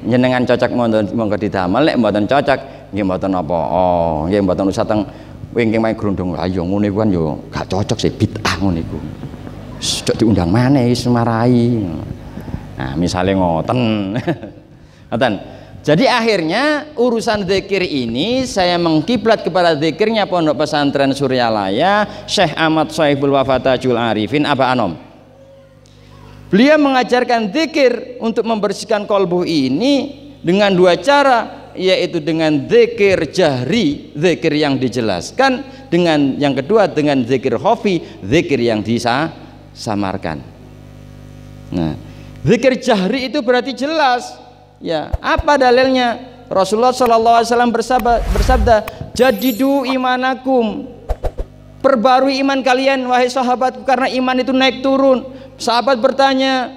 jenengan cocok mau didamel lek mboten cocok nggih mboten apa oh nggih mboten usah teng wingking main grundung lah ya ngene kan ya gak cocok sih bid'ah ngono iku cocok diundang maneh wis marai nah misalnya ngoten ngoten jadi akhirnya urusan zikir ini saya mengkiblat kepada zikirnya Pondok Pesantren Suryalaya Syekh Ahmad Sohibul Wafatajul Arifin Aba Anom. Beliau mengajarkan zikir untuk membersihkan kolbu ini dengan dua cara yaitu dengan zikir jahri, zikir yang dijelaskan dengan yang kedua dengan zikir khafi, zikir yang disamarkan. Nah, zikir jahri itu berarti jelas. Ya, apa dalilnya? Rasulullah Shallallahu alaihi wasallam bersabda, bersabda "Jadidu imanakum." Perbarui iman kalian wahai sahabatku karena iman itu naik turun. Sahabat bertanya,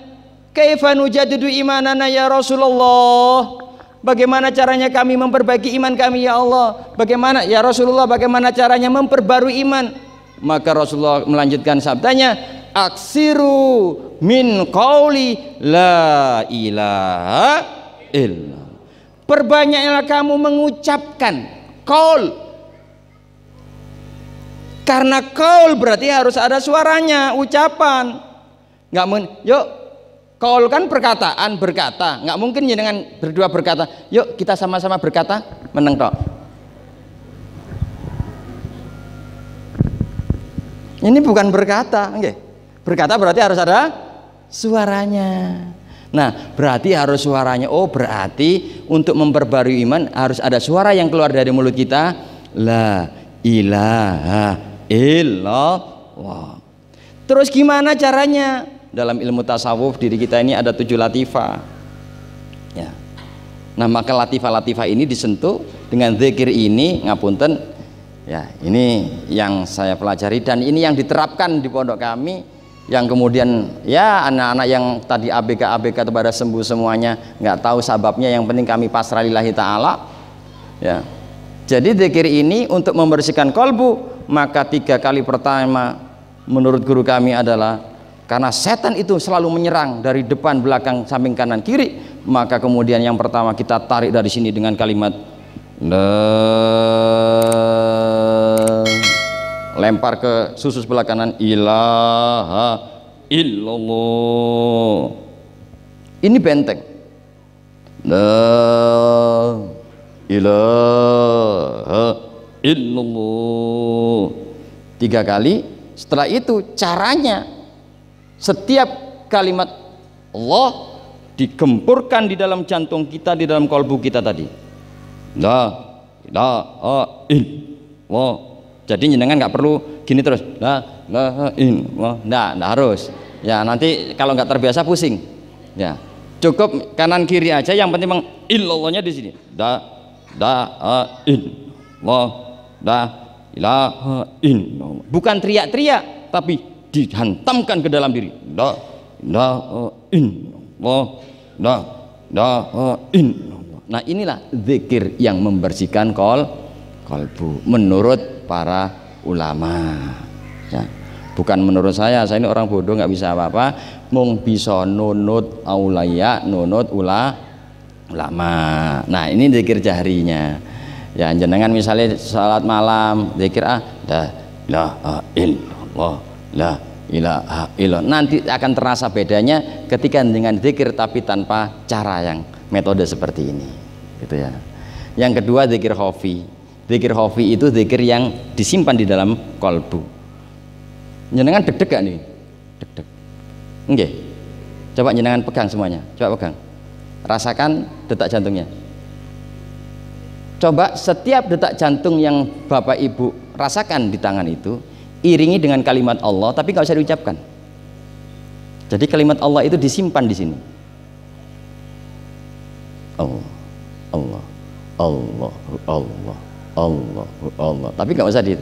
"Kaifa nujadidu imanana ya Rasulullah?" Bagaimana caranya kami memperbaiki iman kami ya Allah? Bagaimana ya Rasulullah bagaimana caranya memperbarui iman? Maka Rasulullah melanjutkan sabdanya, "Aksiru min qauli la ilaha illallah." Perbanyaklah kamu mengucapkan kaul. Karena kaul berarti harus ada suaranya, ucapan. Enggak men? yuk Kaul kan perkataan berkata, nggak mungkin dengan berdua berkata, yuk kita sama-sama berkata meneng tok. Ini bukan berkata, oke? Berkata berarti harus ada suaranya. Nah, berarti harus suaranya. Oh, berarti untuk memperbarui iman harus ada suara yang keluar dari mulut kita. La ilaha illallah. Terus gimana caranya? dalam ilmu tasawuf diri kita ini ada tujuh latifa, ya nah maka latifa-latifa ini disentuh dengan zikir ini ngapunten ya ini yang saya pelajari dan ini yang diterapkan di pondok kami yang kemudian ya anak-anak yang tadi ABK ABK kepada sembuh semuanya nggak tahu sebabnya. yang penting kami pasrah lillahi taala ya jadi zikir ini untuk membersihkan kolbu maka tiga kali pertama menurut guru kami adalah karena setan itu selalu menyerang dari depan, belakang, samping kanan, kiri. Maka kemudian yang pertama kita tarik dari sini dengan kalimat lempar ke susu sebelah kanan ilaha illallah ini benteng la ilaha illallah tiga kali setelah itu caranya setiap kalimat Allah digempurkan di dalam jantung kita, di dalam kalbu kita tadi. La ilaha illallah. Jadi jenengan nggak perlu gini terus. La ilaha illallah. Nah, nggak harus. Ya, nanti kalau nggak terbiasa pusing. Ya. Cukup kanan kiri aja yang penting memang illallahnya di sini. Da da a in. Allah. Da ilaha illallah. Bukan teriak-teriak tapi dihantamkan ke dalam diri la ilaha illallah la e, ilaha e, illallah nah inilah zikir yang membersihkan kol kolbu menurut para ulama ya bukan menurut saya saya ini orang bodoh nggak bisa apa-apa mung bisa nunut aulaya nunut ula ulama nah ini zikir jahrinya ya jenengan misalnya salat malam zikir ah dah la e, illallah la ilaha illallah nanti akan terasa bedanya ketika dengan zikir tapi tanpa cara yang metode seperti ini gitu ya yang kedua zikir hofi zikir hofi itu zikir yang disimpan di dalam kolbu jenengan deg-deg gak nih deg-deg enggak coba jenengan pegang semuanya coba pegang rasakan detak jantungnya coba setiap detak jantung yang bapak ibu rasakan di tangan itu iringi dengan kalimat Allah tapi nggak usah diucapkan jadi kalimat Allah itu disimpan di sini Allah Allah Allah Allah Allah Allah tapi nggak usah di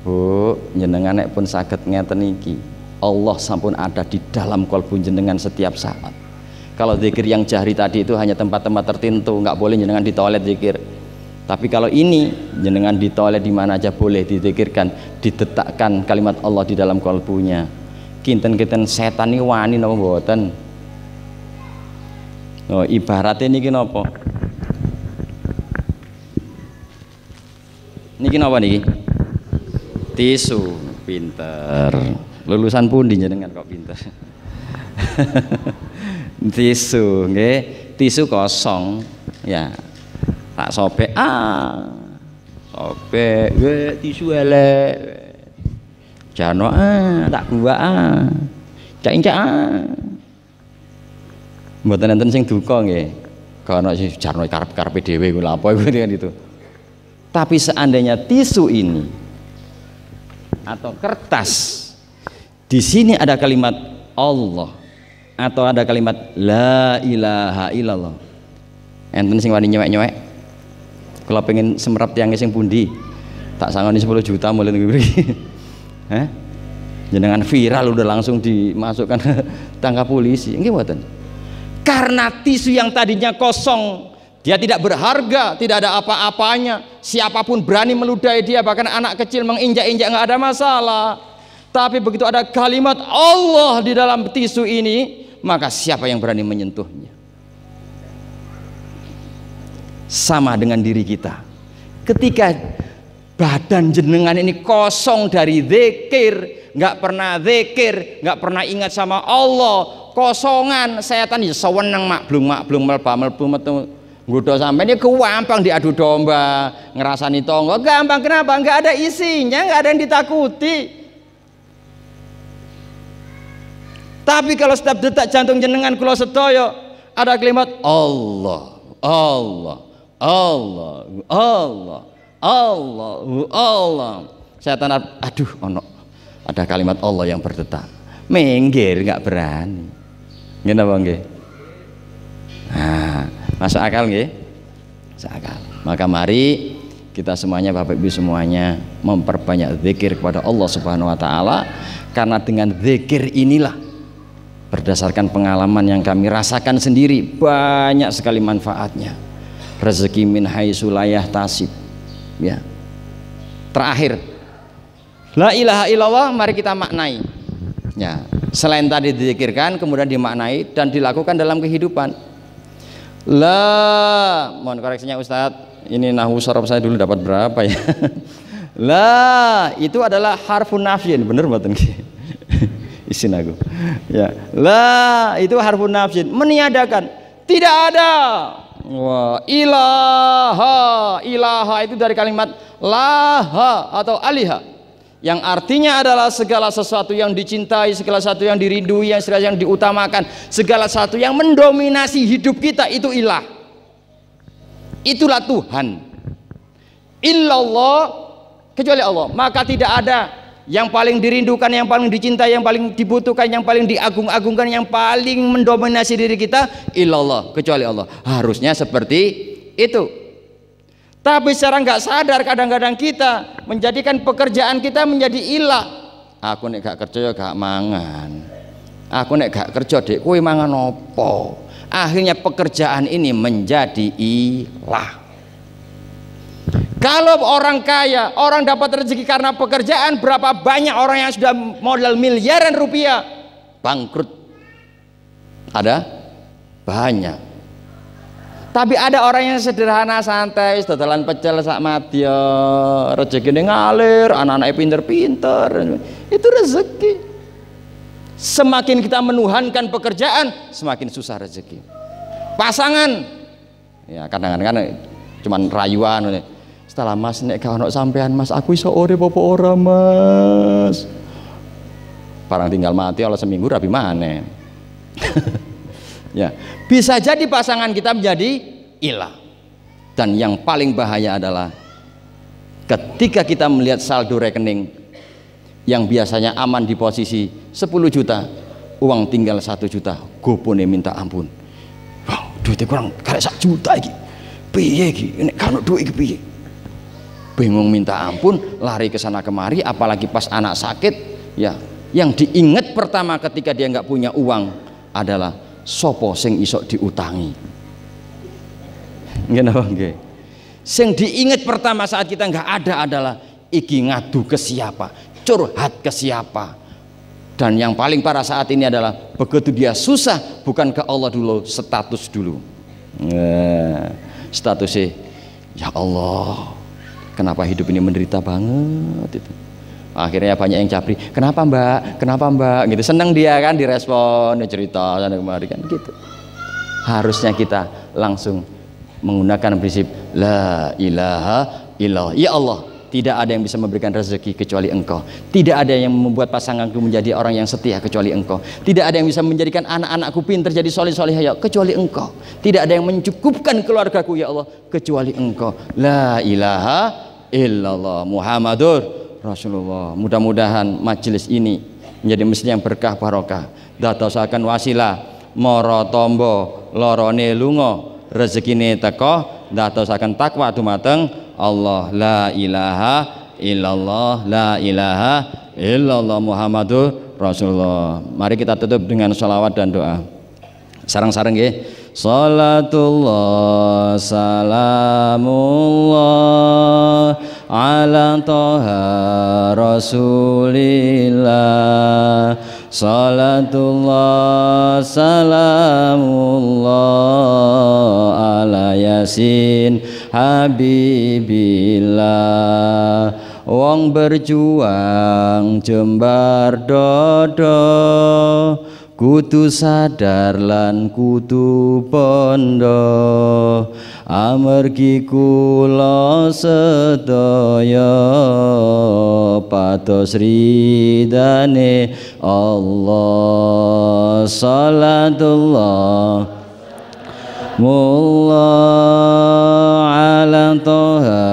Bu jenengan nek pun sakit ngeten iki Allah sampun ada di dalam kalbu jenengan setiap saat kalau zikir yang jahri tadi itu hanya tempat-tempat tertentu nggak boleh jenengan di toilet zikir tapi kalau ini jenengan di toilet di mana aja boleh didikirkan, didetakkan kalimat Allah di dalam kalbunya. Kinten-kinten setan ini wani No ibarat Oh, kini niki Ini kini apa nih? Tisu, pinter. Lulusan pun jenengan kok pinter. tisu, nge? Tisu kosong, ya tak sobek ah sobek we tisu elek jano ah tak gua ah cak incak ah mboten enten sing duka nggih kono sih jarno karep-karepe dhewe lha apa iku kan itu tapi seandainya tisu ini atau kertas di sini ada kalimat Allah atau ada kalimat la ilaha illallah enten sing wani nyewek-nyewek kalau pengen semerap tiang sing pundi? Tak sangani sepuluh juta mulai niku Jangan Jenengan viral udah langsung dimasukkan tangga tangkap polisi. Ini buatan. Karena tisu yang tadinya kosong, dia tidak berharga, tidak ada apa-apanya. Siapapun berani meludai dia, bahkan anak kecil menginjak-injak nggak ada masalah. Tapi begitu ada kalimat Allah di dalam tisu ini, maka siapa yang berani menyentuhnya? sama dengan diri kita. Ketika badan jenengan ini kosong dari zikir, nggak pernah zikir, nggak pernah ingat sama Allah, kosongan Saya setan ya seweneng mak belum melba melbu metu nggodho sampai ya gampang diadu domba, ngerasani tonggo gampang kenapa? nggak ada isinya, nggak ada yang ditakuti. Tapi kalau setiap detak jantung jenengan kula sedaya ada kalimat Allah, Allah. Allah, Allah, Allah, Allah. Setan aduh ono ada kalimat Allah yang berdetak. Minggir nggak berani. Gimana bang Ge? Nah, masuk akal nggih? Masuk akal. Maka mari kita semuanya Bapak Ibu semuanya memperbanyak zikir kepada Allah Subhanahu wa taala karena dengan zikir inilah berdasarkan pengalaman yang kami rasakan sendiri banyak sekali manfaatnya rezeki min haitsulayah tasib ya terakhir la ilaha illallah mari kita maknai ya selain tadi dizikirkan kemudian dimaknai dan dilakukan dalam kehidupan la mohon koreksinya Ustadz ini nahu sorob saya dulu dapat berapa ya la itu adalah harfun nafyin bener mboten isin aku ya la itu harfun nafyin meniadakan tidak ada Wah, ilaha, ilaha itu dari kalimat laha atau aliha yang artinya adalah segala sesuatu yang dicintai, segala sesuatu yang dirindui yang segala yang diutamakan, segala sesuatu yang mendominasi hidup kita itu ilah. Itulah Tuhan. Illallah kecuali Allah, maka tidak ada yang paling dirindukan, yang paling dicinta, yang paling dibutuhkan, yang paling diagung-agungkan, yang paling mendominasi diri kita ilallah, kecuali Allah. Harusnya seperti itu. Tapi secara nggak sadar kadang-kadang kita menjadikan pekerjaan kita menjadi ilah. Aku nek gak kerja ya gak mangan. Aku nek gak kerja dek Kue mangan opo. Akhirnya pekerjaan ini menjadi ilah. Kalau orang kaya, orang dapat rezeki karena pekerjaan, berapa banyak orang yang sudah modal miliaran rupiah bangkrut? Ada? Banyak. Tapi ada orang yang sederhana, santai, setelan pecel sak mati, ya, rezekinya ngalir, anak-anaknya pinter-pinter. Itu rezeki. Semakin kita menuhankan pekerjaan, semakin susah rezeki. Pasangan, ya kadang-kadang kan cuman rayuan. Setelah Mas nek kalau sampean Mas aku iso ore popo ora Mas? parang tinggal mati oleh seminggu rapi mana? ya, bisa jadi pasangan kita menjadi ilah. Dan yang paling bahaya adalah ketika kita melihat saldo rekening yang biasanya aman di posisi 10 juta, uang tinggal satu juta, gopone minta ampun. Wow, duitnya kurang kayak satu juta lagi, Piye iki? Nek kano duit iki piye? bingung minta ampun, lari ke sana kemari, apalagi pas anak sakit, ya. Yang diingat pertama ketika dia nggak punya uang adalah sopo sing isok diutangi. Nggih nggih. Sing diingat pertama saat kita nggak ada adalah iki ngadu ke siapa, curhat ke siapa. Dan yang paling parah saat ini adalah begitu dia susah bukan ke Allah dulu, status dulu. Nah, statusnya ya Allah kenapa hidup ini menderita banget itu akhirnya banyak yang capri kenapa mbak kenapa mbak gitu seneng dia kan direspon dia cerita sana kemari kan gitu harusnya kita langsung menggunakan prinsip la ilaha illallah ya Allah tidak ada yang bisa memberikan rezeki kecuali engkau tidak ada yang membuat pasanganku menjadi orang yang setia kecuali engkau tidak ada yang bisa menjadikan anak-anakku pintar jadi soleh soleh ya kecuali engkau tidak ada yang mencukupkan keluargaku ya Allah kecuali engkau la ilaha illallah Muhammadur Rasulullah. Mudah-mudahan majelis ini menjadi masjid yang berkah barokah. Datosaken wasilah moro tombo lorone lunga rezekine teko datosaken takwa dumateng Allah la ilaha illallah la ilaha illallah Muhammadur Rasulullah. Mari kita tutup dengan sholawat dan doa. Sarang-sarang nggih. -sarang Salatullah salamullah ala toha rasulillah Salatullah salamullah ala yasin habibillah Wong berjuang jembar dodo kudu sadar lan kudu pondo amargi sedaya patos ridane Allah salatullah Mulla ala toha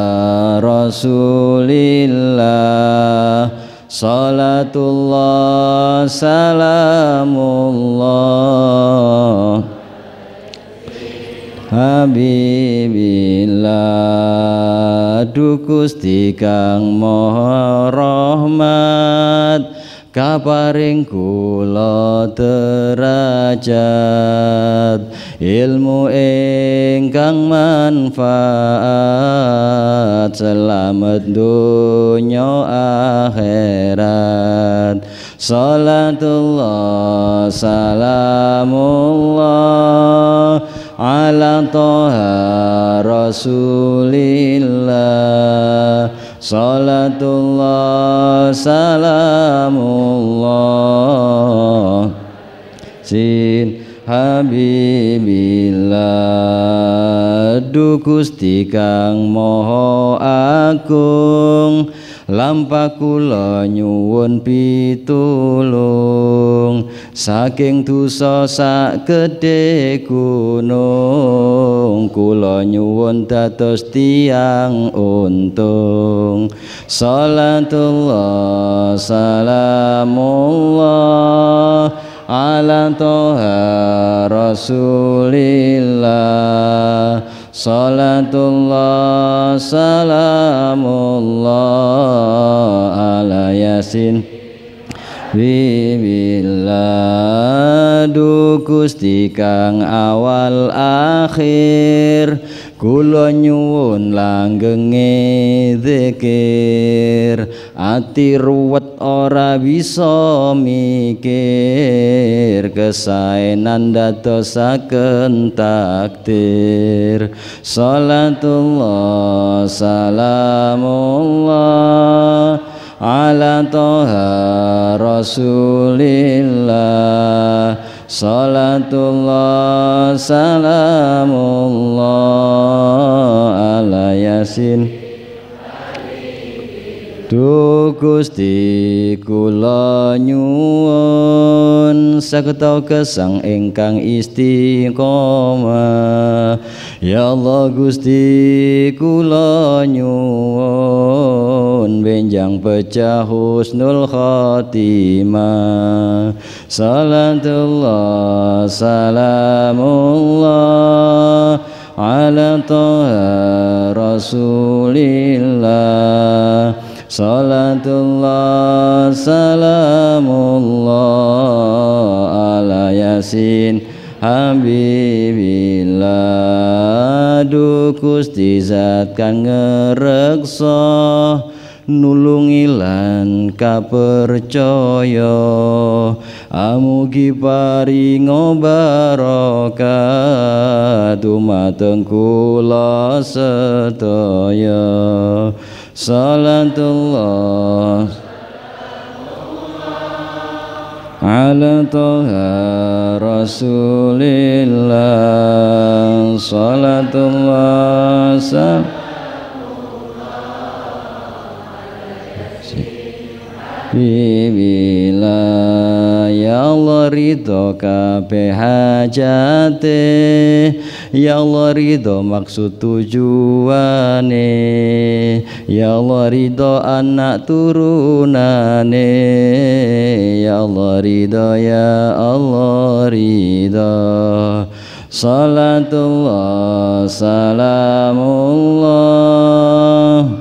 rasulillah Salatullah salamullah Habibillah Dukus kang moho rahmat kaparing kula derajat ilmu ingkang manfaat selamat dunia akhirat salatullah salamullah ala toha rasulillah Salatullah salamullah Sin Habibillah Dukusti kang moho Agung lampakula nyuwun pitulung saking dosa sak gede gunung kula nyuwun dados tiang untung salatullah salamullah ala toha rasulillah Salatullah salamullah ala yasin awal akhir Kulo nyuwun langgenge zikir ati ruwet ora bisa mikir kesaenan dadosaken takdir salatullah salamullah ala toha rasulillah Salatullah salamullah ala yasin Duh Gusti kula nyuwun saketa kesang ingkang istiqomah Ya Allah Gusti kula nyuwun pun benjang pecah husnul khatimah. Salatullah salamullah Ala toha rasulillah Salatullah salamullah ala yasin Habibillah Dukus dizatkan ngereksoh nulungi lan kapercaya amugi paringa barokah dumateng kula sedaya salatullah ala toha rasulillah salatullah salam bila ya Allah ridho kabeh hajate ya Allah ridho maksud tujuane ya Allah ridho anak turunane ya Allah ridho ya Allah ridho Salatullah Salamullah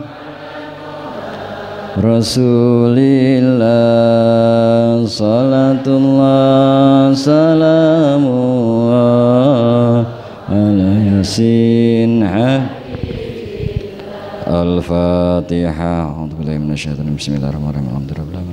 Rasulillah Salatullah Salamullah Ala Yasin Al-Fatihah Bismillahirrahmanirrahim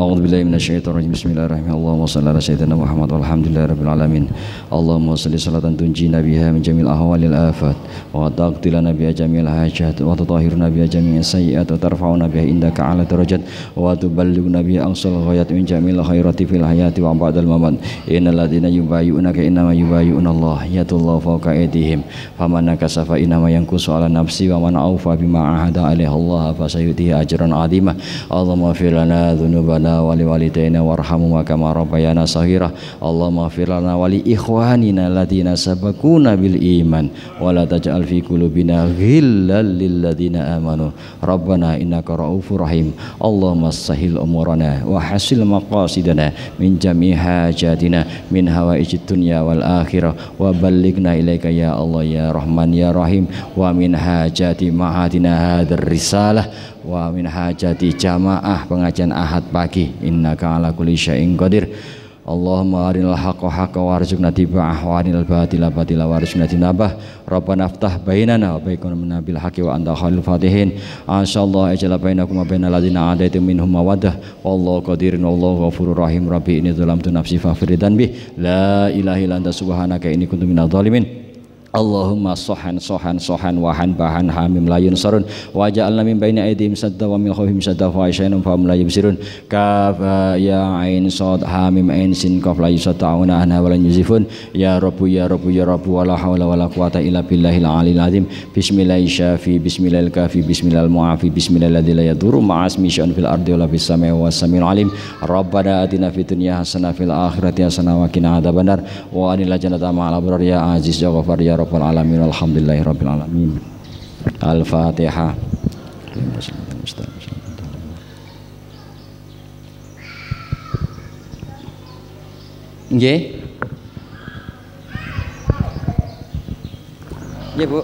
A'udzu billahi minasyaitonir rajim. Bismillahirrahmanirrahim. Allahumma shalli ala sayyidina Muhammad walhamdulillahi rabbil alamin. Allahumma shalli salatan tunjina biha min jamil ahwalil afat wa taqtilana biha jamil hajat wa tutahhirna nabiha jamil sayyiat wa tarfa'una biha indaka ala darajat wa tuballighuna biha aqsal ghayat min jamil khairati fil hayati wa ba'dal mamat. Innal ladzina yubayyunaka innama yubayyuna Allah yatullahu fawqa aydihim. Faman nakasafa innama yanqusu ala nafsi wa man aufa bima ahada alaihi Allah fa sayutihi ajran 'azima. Allahumma fir lana dzunubana lana Wali li Warhamu kama rabbayana saghira Allahumma ighfir lana wa ikhwanina alladziina sabaquna bil iman wa la taj'al fi qulubina ghillan lil amanu rabbana innaka raufur rahim Allahumma sahil umurana wa hasil maqasidana min jami hajatina min hawaijid dunya wal akhirah wa ilaika ya Allah ya Rahman ya Rahim wa min hajati ma'atina hadar risalah wa min hajati jamaah pengajian Ahad pagi innaka ala kulli syai'in qadir Allahumma arinal haqqa haqqa warzuqna tiba'ah wa arinal batila batila warzuqna tinabah Rabbana aftah bainana wa baikun minabil haqqi wa anta khairul fatihin Asyallah ajala bainakum wa bainal ladzina adaitum minhum mawaddah Wallahu qadirun wallahu ghafurur rahim Rabbi ini dhalamtu nafsi faghfir dhanbi la ilaha illa anta subhanaka inni kuntu minadh dhalimin Allahumma sohan sohan sohan wahan bahan hamim layun sarun waja'alna min baini aydihim sadda wa min khawfim sadda wa isyainum fahum la yubsirun kafa ya ain sod hamim ain sin qaf la yusata'una anha wa lan yuzifun ya rabu ya rabu ya rabu wa la hawla wa la quwata illa billahil alil azim bismillahir syafi bismillahil kafi bismillahil muafi bismillahil ladzi la yaduru ma'asmi sya'un fil ardi wa la fis samai wa samil alim rabbana atina fid dunya hasana fil ya hasanah wa qina adzabannar wa anila janata ma'ala burar ya aziz ya ghafar ya rabbil alamin alhamdulillahi rabbil alamin al-fatihah Nggih. Nggih, Bu.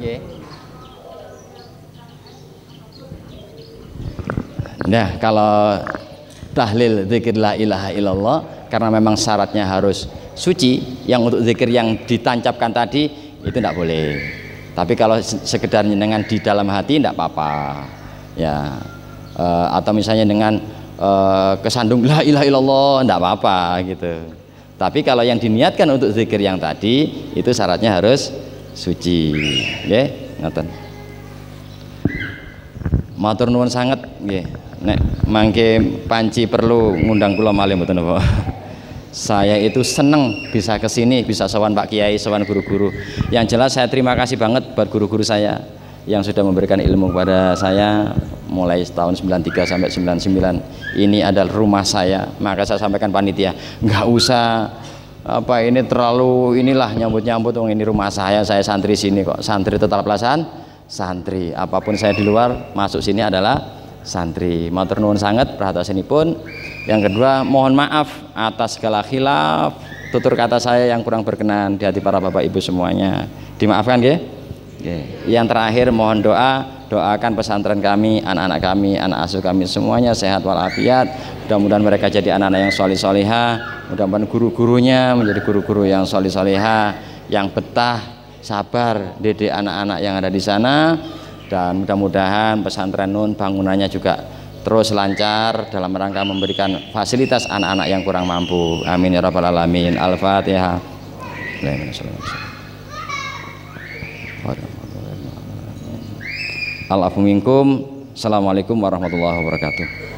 Nggih. Nah, kalau tahlil zikir la ilaha illallah karena memang syaratnya harus suci yang untuk zikir yang ditancapkan tadi itu tidak boleh tapi kalau sekedar dengan di dalam hati tidak apa-apa ya e, atau misalnya dengan e, kesandung la ilaha illallah tidak apa-apa gitu tapi kalau yang diniatkan untuk zikir yang tadi itu syaratnya harus suci Ya, ngoten matur nuwun sangat nggih nek mangke panci perlu ngundang kula malih mboten napa saya itu seneng bisa ke sini, bisa sowan Pak Kiai, sowan guru-guru. Yang jelas saya terima kasih banget buat guru-guru saya yang sudah memberikan ilmu kepada saya mulai tahun 93 sampai 99. Ini adalah rumah saya, maka saya sampaikan panitia, nggak usah apa ini terlalu inilah nyambut-nyambut wong ini rumah saya, saya santri sini kok. Santri tetap pelasan, santri. Apapun saya di luar masuk sini adalah santri. Matur nuwun sangat pun. Yang kedua, mohon maaf atas segala khilaf, tutur kata saya yang kurang berkenan di hati para bapak ibu semuanya. Dimaafkan ya. Yang terakhir mohon doa, doakan pesantren kami, anak-anak kami, anak asuh kami semuanya sehat walafiat. Mudah-mudahan mereka jadi anak-anak yang solih soliha. Mudah-mudahan guru-gurunya menjadi guru-guru yang solih soliha, yang betah, sabar, dede anak-anak yang ada di sana dan mudah-mudahan pesantren Nun bangunannya juga terus lancar dalam rangka memberikan fasilitas anak-anak yang kurang mampu amin ya rabbal alamin al-fatihah Assalamualaikum warahmatullahi wabarakatuh.